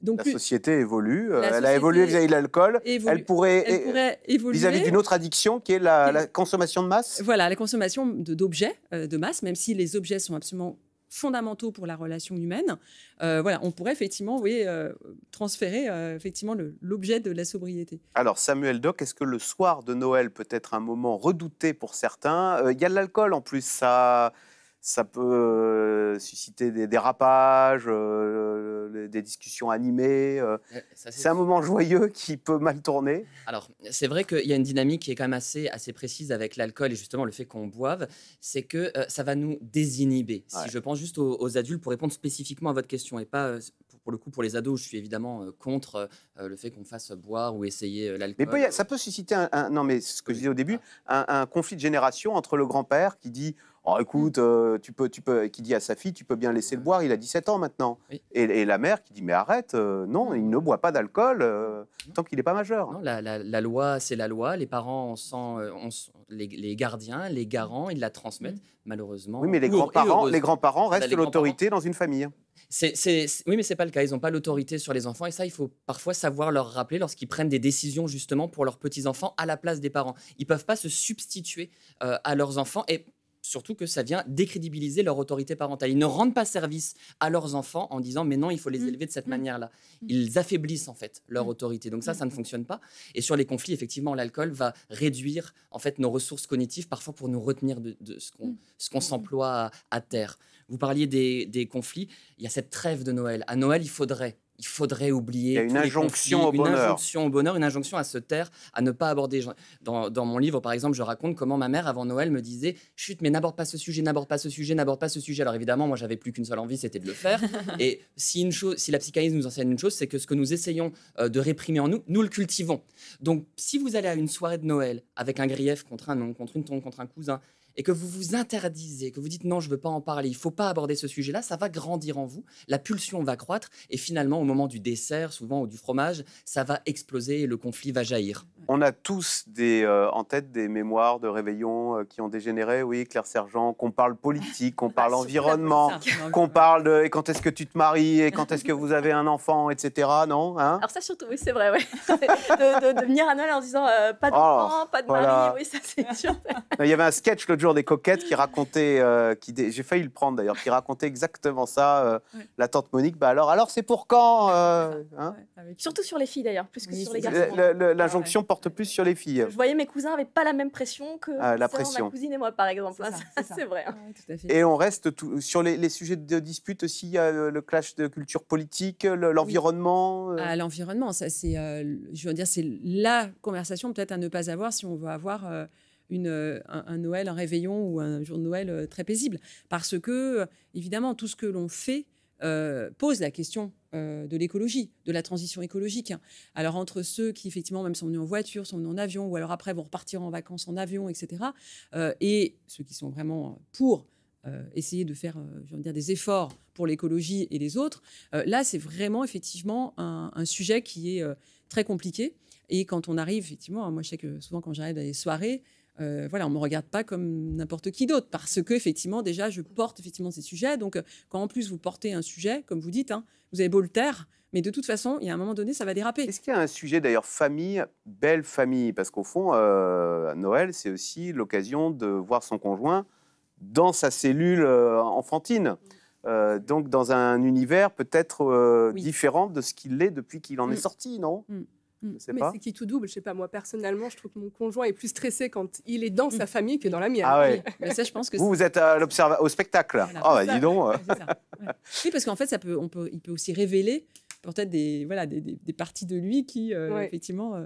la société évolue, euh, elle a évolué vis-à-vis de l'alcool, elle pourrait, elle pourrait évoluer vis-à-vis d'une autre addiction qui est la, consommation de masse Voilà, la consommation d'objets euh, de, masse, même si les objets sont absolument fondamentaux pour la relation humaine. Euh, voilà, on pourrait effectivement, transférer effectivement l'objet de la sobriété. Alors Samuel Doc, est-ce que le soir de Noël peut être un moment redouté pour certains Il y a de l'alcool en plus, ça ça peut euh, susciter des dérapages, euh, des discussions animées. Euh. C'est un moment joyeux qui peut mal tourner. Alors, c'est vrai qu'il y a une dynamique qui est quand même assez, assez précise avec l'alcool et justement le fait qu'on boive, c'est que ça va nous désinhiber. Si je pense juste aux, adultes pour répondre spécifiquement à votre question et pas pour le coup, pour les ados, je suis évidemment contre le fait qu'on fasse boire ou essayer l'alcool. Mais ça peut susciter un, non, mais ce que je disais au début, ah. un conflit de génération entre le grand-père qui dit Oh, écoute, mm. euh, tu peux, tu peux, qui dit à sa fille, tu peux bien laisser le boire, il a 17 ans maintenant. Et, la mère qui dit, mais arrête, euh, non, il ne mm. boit pas d'alcool euh, mm. tant qu'il n'est pas majeur. Non, la, loi, c'est la loi. Les parents les, les, gardiens, les garants, ils la transmettent, malheureusement. Oui, mais les grands-parents, les grands-parents restent l'autorité dans une famille. Hein. C'est, oui, mais c'est pas le cas. Ils n'ont pas l'autorité sur les enfants et ça, il faut parfois savoir leur rappeler lorsqu'ils prennent des décisions justement pour leurs petits enfants à la place des parents. Ils peuvent pas se substituer à leurs enfants et surtout que ça vient décrédibiliser leur autorité parentale. Ils ne rendent pas service à leurs enfants en disant mais non, il faut les mm. élever de cette mm. manière-là. Mm. Ils affaiblissent en fait leur autorité. Donc ça, ça ne fonctionne pas. Et sur les conflits, effectivement, l'alcool va réduire en fait nos ressources cognitives parfois pour nous retenir de, ce qu'on s'emploie à, terre. Vous parliez des conflits. Il y a cette trêve de Noël. À Noël, il faudrait il faudrait oublier. une injonction au bonheur. Une injonction à se taire, à ne pas aborder. Dans, mon livre, par exemple, je raconte comment ma mère, avant Noël, me disait Chut, mais n'aborde pas ce sujet, n'aborde pas ce sujet, n'aborde pas ce sujet. Alors évidemment, moi, j'avais plus qu'une seule envie, c'était de le faire. *laughs* Et si, une si la psychanalyse nous enseigne une chose, c'est que ce que nous essayons euh, de réprimer en nous, nous le cultivons. Donc, si vous allez à une soirée de Noël avec un grief contre un nom, contre une tante, contre un cousin, et que vous vous interdisez, que vous dites non, je ne veux pas en parler, il ne faut pas aborder ce sujet-là, ça va grandir en vous, la pulsion va croître et finalement, au moment du dessert, souvent, ou du fromage, ça va exploser et le conflit va jaillir. On a tous des, euh, en tête des mémoires de réveillons euh, qui ont dégénéré, oui, Claire Sergent, qu'on parle politique, qu'on ah, parle environnement, qu'on parle de et quand est-ce que tu te maries et quand est-ce que vous avez un enfant, etc. Non hein Alors, ça, surtout, oui, c'est vrai, oui, *laughs* de, venir à Noël en disant euh, pas de oh, pas de mari, oui, ça, c'est sûr. Il y avait un sketch l'autre jour des coquettes qui racontaient, euh, qui j'ai failli le prendre d'ailleurs, qui racontait exactement ça, euh, la tante Monique. Bah alors, alors c'est pour quand euh, hein ah, Surtout sur les filles d'ailleurs, plus que sur les garçons. L'injonction porte plus sur les filles. Je voyais mes cousins n'avaient pas la même pression que ah, ma cousine et moi par exemple. C'est *laughs* vrai. Hein. Et on reste sur les, sujets de dispute aussi, le clash de culture politique, l'environnement. Ah, l'environnement, ça c'est, je veux dire, c'est la conversation peut-être à ne pas avoir si on veut avoir euh, un, Noël, un réveillon ou un jour de Noël euh, très paisible. Parce que, euh, évidemment, tout ce que l'on fait pose la question de l'écologie, de la transition écologique. Hein. Alors entre ceux qui effectivement même sont venus en voiture, sont venus en avion, ou alors après vont repartir en vacances en avion, etc., et ceux qui sont vraiment pour essayer de faire je veux dire, des efforts pour l'écologie et les autres, là c'est vraiment effectivement un, un, sujet qui est très compliqué. Et quand on arrive, effectivement, hein, moi je sais que souvent quand j'arrive à des soirées, euh, voilà, on me regarde pas comme n'importe qui d'autre parce que effectivement déjà je porte effectivement ces sujets. Donc euh, quand en plus vous portez un sujet, comme vous dites, hein, vous avez beau le taire, mais de toute façon, il y a un moment donné, ça va déraper. Est-ce qu'il y a un sujet d'ailleurs famille, belle famille, parce qu'au fond, euh, Noël, c'est aussi l'occasion de voir son conjoint dans sa cellule enfantine. donc dans un univers peut-être différent de ce qu'il est depuis qu'il en est mm. sorti, non mm. Mm. mais c'est qui tout double Je sais pas, moi personnellement, je trouve que mon conjoint est plus stressé quand il est dans mm. sa famille que dans la mienne. Ah ça, je pense que vous, vous êtes à euh, au spectacle. Oh, bah, dis donc. Euh. Oui, parce qu'en fait, ça peut, on peut, il peut aussi révéler peut-être des, voilà, des, des, parties de lui qui, euh, effectivement,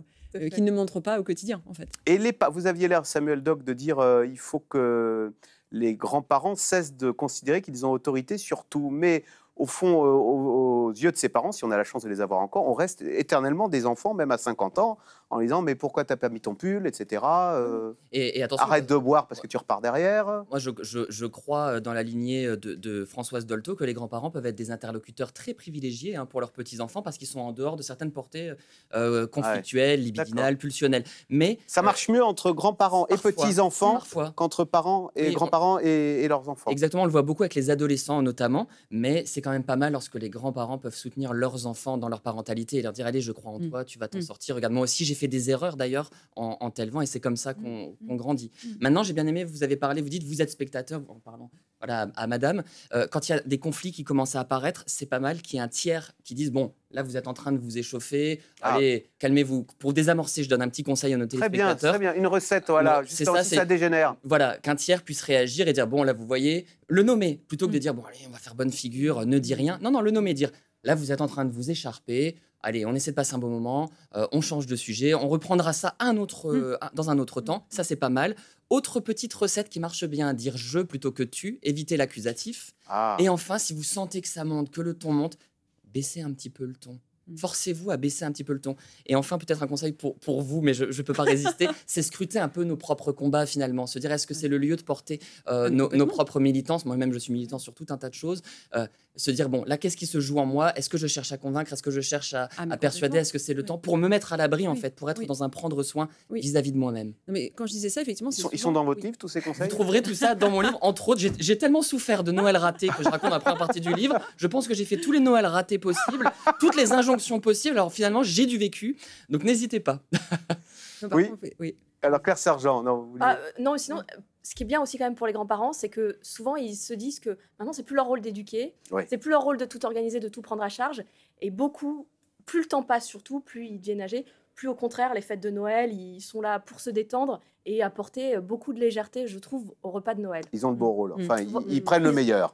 qui ne montrent pas au quotidien, en fait. Et les vous aviez l'air, Samuel Doc, de dire qu'il il faut que les grands-parents cessent de considérer qu'ils ont autorité sur tout. Mais au fond, euh, aux, yeux de ses parents, si on a la chance de les avoir encore, on reste éternellement des enfants, même à 50 ans, en disant mais pourquoi t'as pas mis ton pull, etc. Euh, et, et arrête de boire parce que tu repars derrière. Moi, je, je, je crois dans la lignée de, de Françoise Dolto que les grands-parents peuvent être des interlocuteurs très privilégiés hein, pour leurs petits-enfants parce qu'ils sont en dehors de certaines portées euh, conflictuelles, libidinales, pulsionnelles. Mais ça euh, marche mieux entre grands-parents et petits-enfants qu'entre parents et grands-parents et, leurs enfants. Exactement, on le voit beaucoup avec les adolescents notamment, mais c'est quand même pas mal lorsque les grands-parents peuvent soutenir leurs enfants dans leur parentalité et leur dire allez, je crois en mm. toi, tu vas t'en mm. sortir. Regarde, moi aussi j'ai fait des erreurs d'ailleurs en, en vent et c'est comme ça mmh. Mmh. qu'on grandit. Mmh. Maintenant, j'ai bien aimé, vous avez parlé, vous dites, vous êtes spectateur en parlant voilà, à, madame. Euh, quand il y a des conflits qui commencent à apparaître, c'est pas mal qu'il y ait un tiers qui dise, bon, là, vous êtes en train de vous échauffer, ah. allez, calmez-vous. Pour désamorcer, je donne un petit conseil à noter Très bien, très bien. une recette, voilà, c'est ça, ça dégénère. Voilà, qu'un tiers puisse réagir et dire, bon, là, vous voyez, le nommer, plutôt que de dire, bon, allez, on va faire bonne figure, ne dis rien. Non, non, le nommer, dire, là, vous êtes en train de vous écharper, allez, on essaie de passer un bon moment, euh, on change de sujet, on reprendra ça un autre, mm. euh, dans un autre temps, ça c'est pas mal. Autre petite recette qui marche bien, dire je plutôt que tu, éviter l'accusatif. Ah. Et enfin, si vous sentez que ça monte, que le ton monte, baissez un petit peu le ton. Mm. Forcez-vous à baisser un petit peu le ton. Et enfin, peut-être un conseil pour, vous, mais je ne peux pas résister, *laughs* c'est scruter un peu nos propres combats finalement, se dire est-ce que c'est le lieu de porter euh, ah, nos, propres militances. Moi-même, je suis militant sur tout un tas de choses se dire bon là qu'est-ce qui se joue en moi Est-ce que je cherche à convaincre Est-ce que je cherche à, ah, à persuader Est-ce que c'est le temps pour me mettre à l'abri en fait, pour être dans un prendre soin vis-à-vis de moi-même Mais quand je disais ça, effectivement, ils sont, ils sont dans votre livre tous ces conseils. Vous trouverez tout ça dans mon livre. Entre autres, j'ai tellement souffert de Noël raté que je raconte la première partie du livre. Je pense que j'ai fait tous les Noëls ratés possibles, toutes les injonctions possibles. Alors finalement, j'ai du vécu, donc n'hésitez pas. oui. oui. Alors Claire Sergent, non. Vous ah, euh, non, sinon ce qui est bien aussi quand même pour les grands-parents, c'est que souvent ils se disent que maintenant c'est plus leur rôle d'éduquer, c'est plus leur rôle de tout organiser, de tout prendre à charge. Et beaucoup, plus le temps passe surtout, plus ils viennent âgés, plus au contraire les fêtes de Noël, ils sont là pour se détendre et apporter beaucoup de légèreté, je trouve, au repas de Noël. Ils ont le beau rôle. Mm. Enfin, ils, mm. prennent le meilleur.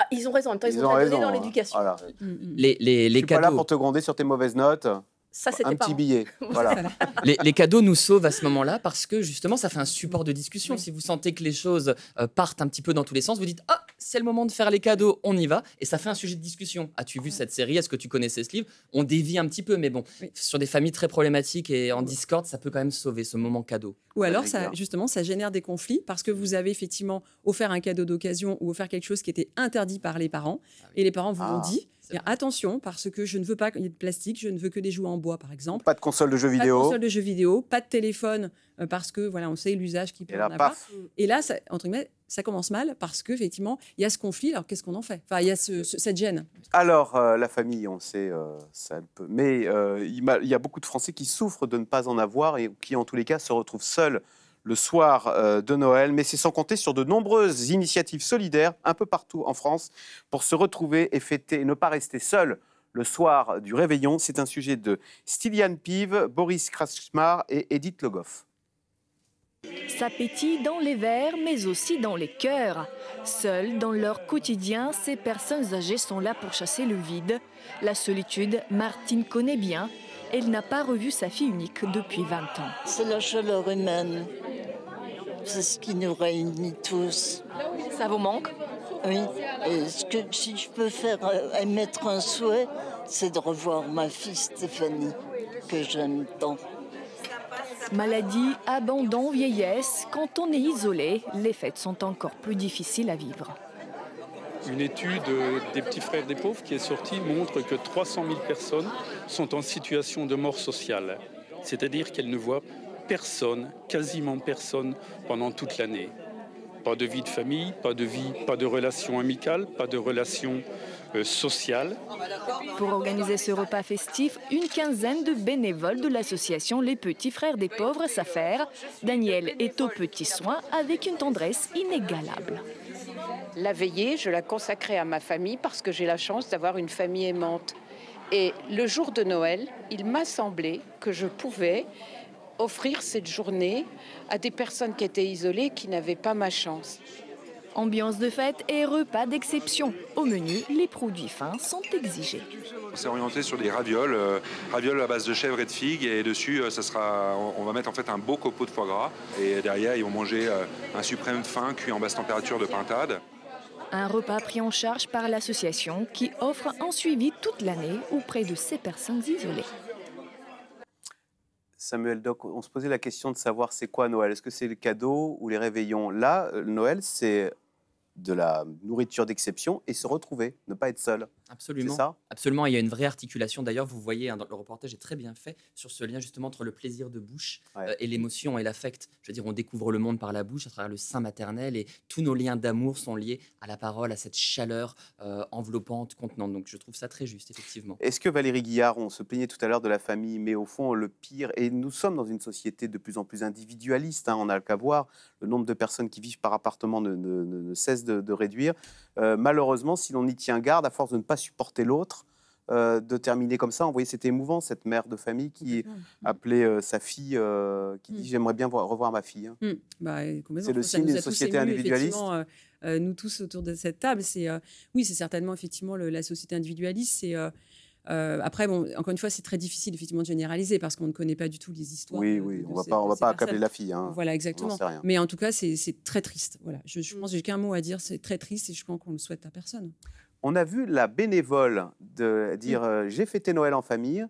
Ah, ils ont raison. ils, ont, raison, dans hein. l'éducation. Voilà. Mm, les, suis Pas là pour te gronder sur tes mauvaises notes ça, un petit billet. *laughs* Voilà. *laughs* les, cadeaux nous sauvent à ce moment-là parce que justement, ça fait un support de discussion. Si vous sentez que les choses euh, partent un petit peu dans tous les sens, vous dites Ah, c'est le moment de faire les cadeaux, on y va. Et ça fait un sujet de discussion. As-tu vu cette série Est-ce que tu connaissais ce livre On dévie un petit peu, mais bon, sur des familles très problématiques et en discorde, ça peut quand même sauver ce moment cadeau. Ou alors, ça, justement, ça génère des conflits parce que vous avez effectivement offert un cadeau d'occasion ou offert quelque chose qui était interdit par les parents. Ah et les parents vous l'ont ah. dit attention, parce que je ne veux pas qu'il y ait de plastique, je ne veux que des jouets en bois, par exemple. Pas de console de jeux vidéo. Pas de console de jeux vidéo, pas de téléphone, euh, parce que voilà, on sait l'usage qui peut en avoir. Et là, ça, entre guillemets, ça commence mal parce qu'effectivement, il y a ce conflit. Alors, qu'est-ce qu'on en fait Enfin, il y a cette gêne. Alors, euh, la famille, on sait, euh, ça peut Mais il y a beaucoup de Français qui souffrent de ne pas en avoir et qui, en tous les cas, se retrouvent seuls le soir euh, de Noël, mais c'est sans compter sur de nombreuses initiatives solidaires un peu partout en France pour se retrouver et fêter et ne pas rester seul le soir du réveillon. C'est un sujet de Stylian Pive, Boris Kraschmar et Edith Logoff. s'appétit dans les verres, mais aussi dans les cœurs. Seuls, dans leur quotidien, ces personnes âgées sont là pour chasser le vide. La solitude, Martine connaît bien. Elle n'a pas revu sa fille unique depuis 20 ans. C'est la chaleur humaine. C'est ce qui nous réunit tous. Ça vous manque Oui. ce que, si je peux faire euh, émettre un souhait, c'est de revoir ma fille Stéphanie, que j'aime tant. Maladie, abandon, vieillesse, quand on est isolé, les fêtes sont encore plus difficiles à vivre. Une étude des petits frères des pauvres qui est sortie montre que 300 000 personnes sont en situation de mort sociale, c'est-à-dire qu'elles ne voient personne, quasiment personne, pendant toute l'année. Pas de vie de famille, pas de vie, pas de relations amicales, pas de relation euh, sociale. sociales. Pour organiser ce repas festif, une quinzaine de bénévoles de l'association Les Petits Frères des Pauvres s'affairent. Daniel est aux petits soins avec une tendresse inégalable. La veillée, je la consacrais à ma famille parce que j'ai la chance d'avoir une famille aimante. Et le jour de Noël, il m'a semblé que je pouvais offrir cette journée à des personnes qui étaient isolées, qui n'avaient pas ma chance. Ambiance de fête et repas d'exception. Au menu, les produits fins sont exigés. On s'est orienté sur des ravioles, euh, ravioles à base de chèvre et de figues. Et dessus, euh, sera, on, va mettre en fait un beau copeau de foie gras. Et derrière, ils vont manger euh, un suprême fin cuit en basse température de pintade. Un repas pris en charge par l'association qui offre un suivi toute l'année auprès de ces personnes isolées. Samuel Doc, on se posait la question de savoir c'est quoi Noël Est-ce que c'est le cadeau ou les réveillons Là, euh, Noël, c'est de la nourriture d'exception et se retrouver, ne pas être seul. Absolument. Ça Absolument. Il y a une vraie articulation. D'ailleurs, vous voyez, hein, le reportage est très bien fait sur ce lien justement entre le plaisir de bouche euh, et l'émotion et l'affect. Je veux dire, on découvre le monde par la bouche, à travers le sein maternel, et tous nos liens d'amour sont liés à la parole, à cette chaleur euh, enveloppante, contenante. Donc, je trouve ça très juste, effectivement. Est-ce que Valérie Guillard, on se plaignait tout à l'heure de la famille, mais au fond, le pire, et nous sommes dans une société de plus en plus individualiste. Hein, on a qu'à voir le nombre de personnes qui vivent par appartement ne, ne cesse de de, réduire. Euh, malheureusement, si l'on y tient garde, à force de ne pas supporter l'autre, euh, de terminer comme ça. Vous voyez, c'était émouvant, cette mère de famille qui mmh. appelait euh, sa fille, qui dit mmh. J'aimerais bien revoir ma fille. Hein. Mmh. Bah, c'est le signe d'une société individualistes. nous tous autour de cette table, c'est oui, c'est certainement effectivement la société individualiste. C'est euh, après, bon, encore une fois, c'est très difficile effectivement de généraliser parce qu'on ne connaît pas du tout les histoires. Oui, on ne va pas, accabler la fille. Hein. Voilà, exactement. Mais en tout cas, c'est très triste. Voilà, je, je mm. pense j'ai qu'un mot à dire, c'est très triste et je pense qu'on le souhaite à personne. On a vu la bénévole de dire mm. euh, j'ai fêté Noël en famille.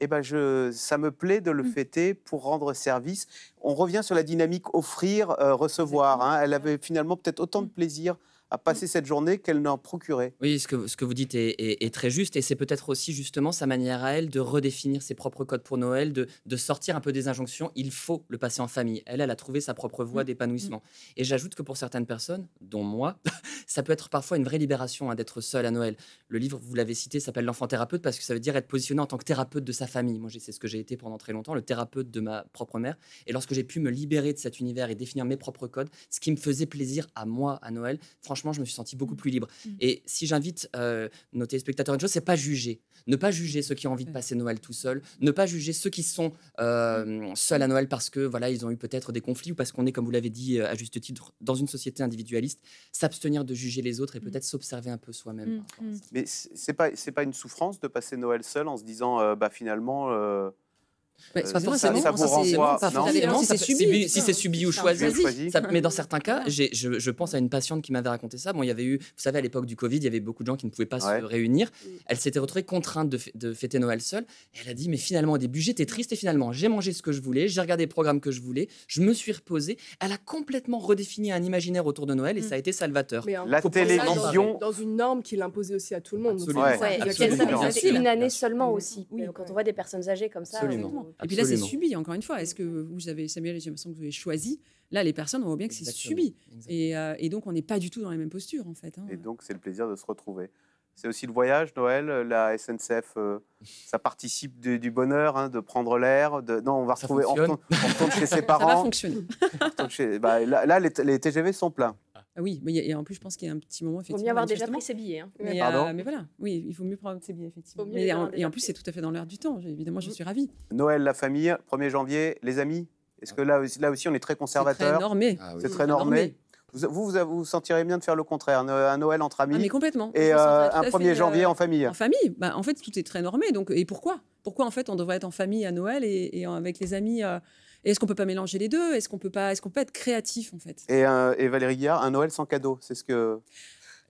Eh ben je, ça me plaît de le mm. fêter pour rendre service. On revient sur la dynamique offrir-recevoir. Euh, hein. Elle avait finalement peut-être autant de plaisir à passer cette journée qu'elle n'en procurait. Oui, ce que, ce que vous dites est, très juste et c'est peut-être aussi justement sa manière à elle de redéfinir ses propres codes pour Noël, de, sortir un peu des injonctions, il faut le passer en famille. Elle, elle a trouvé sa propre voie mm. d'épanouissement. Mm. Et j'ajoute que pour certaines personnes, dont moi, *laughs* ça peut être parfois une vraie libération hein, d'être seule à Noël. Le livre, vous l'avez cité, s'appelle L'enfant thérapeute parce que ça veut dire être positionné en tant que thérapeute de sa famille. Moi, c'est ce que j'ai été pendant très longtemps, le thérapeute de ma propre mère. Et lorsque j'ai pu me libérer de cet univers et définir mes propres codes, ce qui me faisait plaisir à moi à Noël, franchement, franchement, je me suis senti beaucoup mm. plus libre. Mm. Et si j'invite euh, nos téléspectateurs à une chose, c'est pas juger. Ne pas juger ceux qui ont envie de passer Noël tout seul. ne pas juger ceux qui sont euh, mm. seuls à Noël parce que voilà, ils ont eu peut-être des conflits ou parce qu'on est, comme vous l'avez dit euh, à juste titre, dans une société individualiste. S'abstenir de juger les autres et peut-être s'observer un peu soi-même. Mais c'est pas c'est pas une souffrance de passer Noël seul en se disant bah finalement ça, si c'est subi, ou choisi. mais dans certains cas, je, pense à une patiente qui m'avait raconté ça. Bon, il y avait eu, vous savez, à l'époque du Covid, il y avait beaucoup de gens qui ne pouvaient pas se réunir. Elle s'était retrouvée contrainte de, fêter Noël seule. Et elle a dit, mais finalement, au début, j'étais triste et finalement, j'ai mangé ce que je voulais, j'ai regardé les programmes que je voulais, je me suis reposée. Elle a complètement redéfini un imaginaire autour de Noël et mm. ça a été salvateur. la télévision. Dans, une norme qui l'imposait aussi à tout le monde. Absolument. Une année seulement aussi. Quand on voit des personnes âgées comme ça. Absolument. Et puis là, c'est subi, encore une fois. Est-ce que vous avez, Samuel, j'ai l'impression que vous avez choisi. Là, les personnes, on voit bien que c'est subi. Euh, et, donc, on n'est pas du tout dans les mêmes postures, en fait. Hein. Et donc, c'est le plaisir de se retrouver. C'est aussi le voyage, Noël. La SNCF, euh, ça participe du, bonheur, hein, de prendre l'air. Non, on va se retrouver. en retourne, chez ses parents. *laughs* Ça va fonctionner. *laughs* Bah, là, les, TGV sont pleins. Ah oui, mais et en plus, je pense qu'il y a un petit moment. Il vaut mieux avoir déjà pris ses billets. Hein. Euh, mais, voilà, oui, il faut mieux prendre ses billets, effectivement. et en plus, c'est tout à fait dans l'air du temps. Évidemment, je suis ravie. Noël, la famille, 1er janvier, les amis. Est-ce que là, là aussi, on est très conservateur ah C'est très normé. C'est très Vous, vous, vous sentirez bien de faire le contraire, un Noël entre ah, amis. complètement. Et euh, un 1er janvier euh, en famille. En famille, bah, en fait, tout est très normé. Donc, et pourquoi Pourquoi en fait on devrait être en famille à Noël et, avec les amis est-ce qu'on peut pas mélanger les deux Est-ce qu'on peut pas, est-ce qu'on peut être créatif en fait et, euh, et, Valérie Guillard, un Noël sans cadeau, c'est ce que.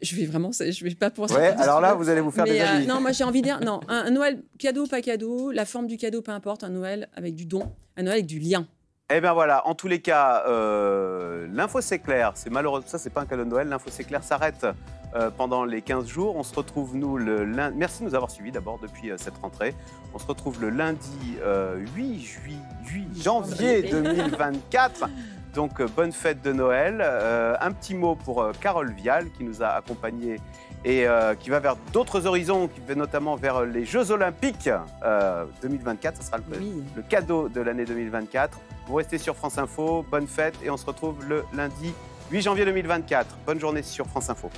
Je vais vraiment, je vais pas pour ça. Ouais, alors là, vous allez vous faire des euh, amis. non, moi j'ai envie de dire, non, un, un Noël cadeau, pas cadeau, la forme du cadeau, peu importe, un Noël avec du don, un Noël avec du lien. Eh bien voilà, en tous les cas, euh, l'info c'est clair, c'est malheureux, ça c'est pas un cadeau de Noël, l'info c'est clair s'arrête euh, pendant les 15 jours. On se retrouve nous le lundi, merci de nous avoir suivis d'abord depuis euh, cette rentrée. On se retrouve le lundi 8, juillet, 8 janvier 2024. Donc bonne fête de Noël. un petit mot pour Carole Vial qui nous a accompagnés et euh, qui va vers d'autres horizons, qui va notamment vers les Jeux Olympiques 2024. Euh, Ce sera le, le cadeau de l'année 2024. Vous restez sur France Info, bonne fête et on se retrouve le lundi 8 janvier 2024. Bonne journée sur France Info.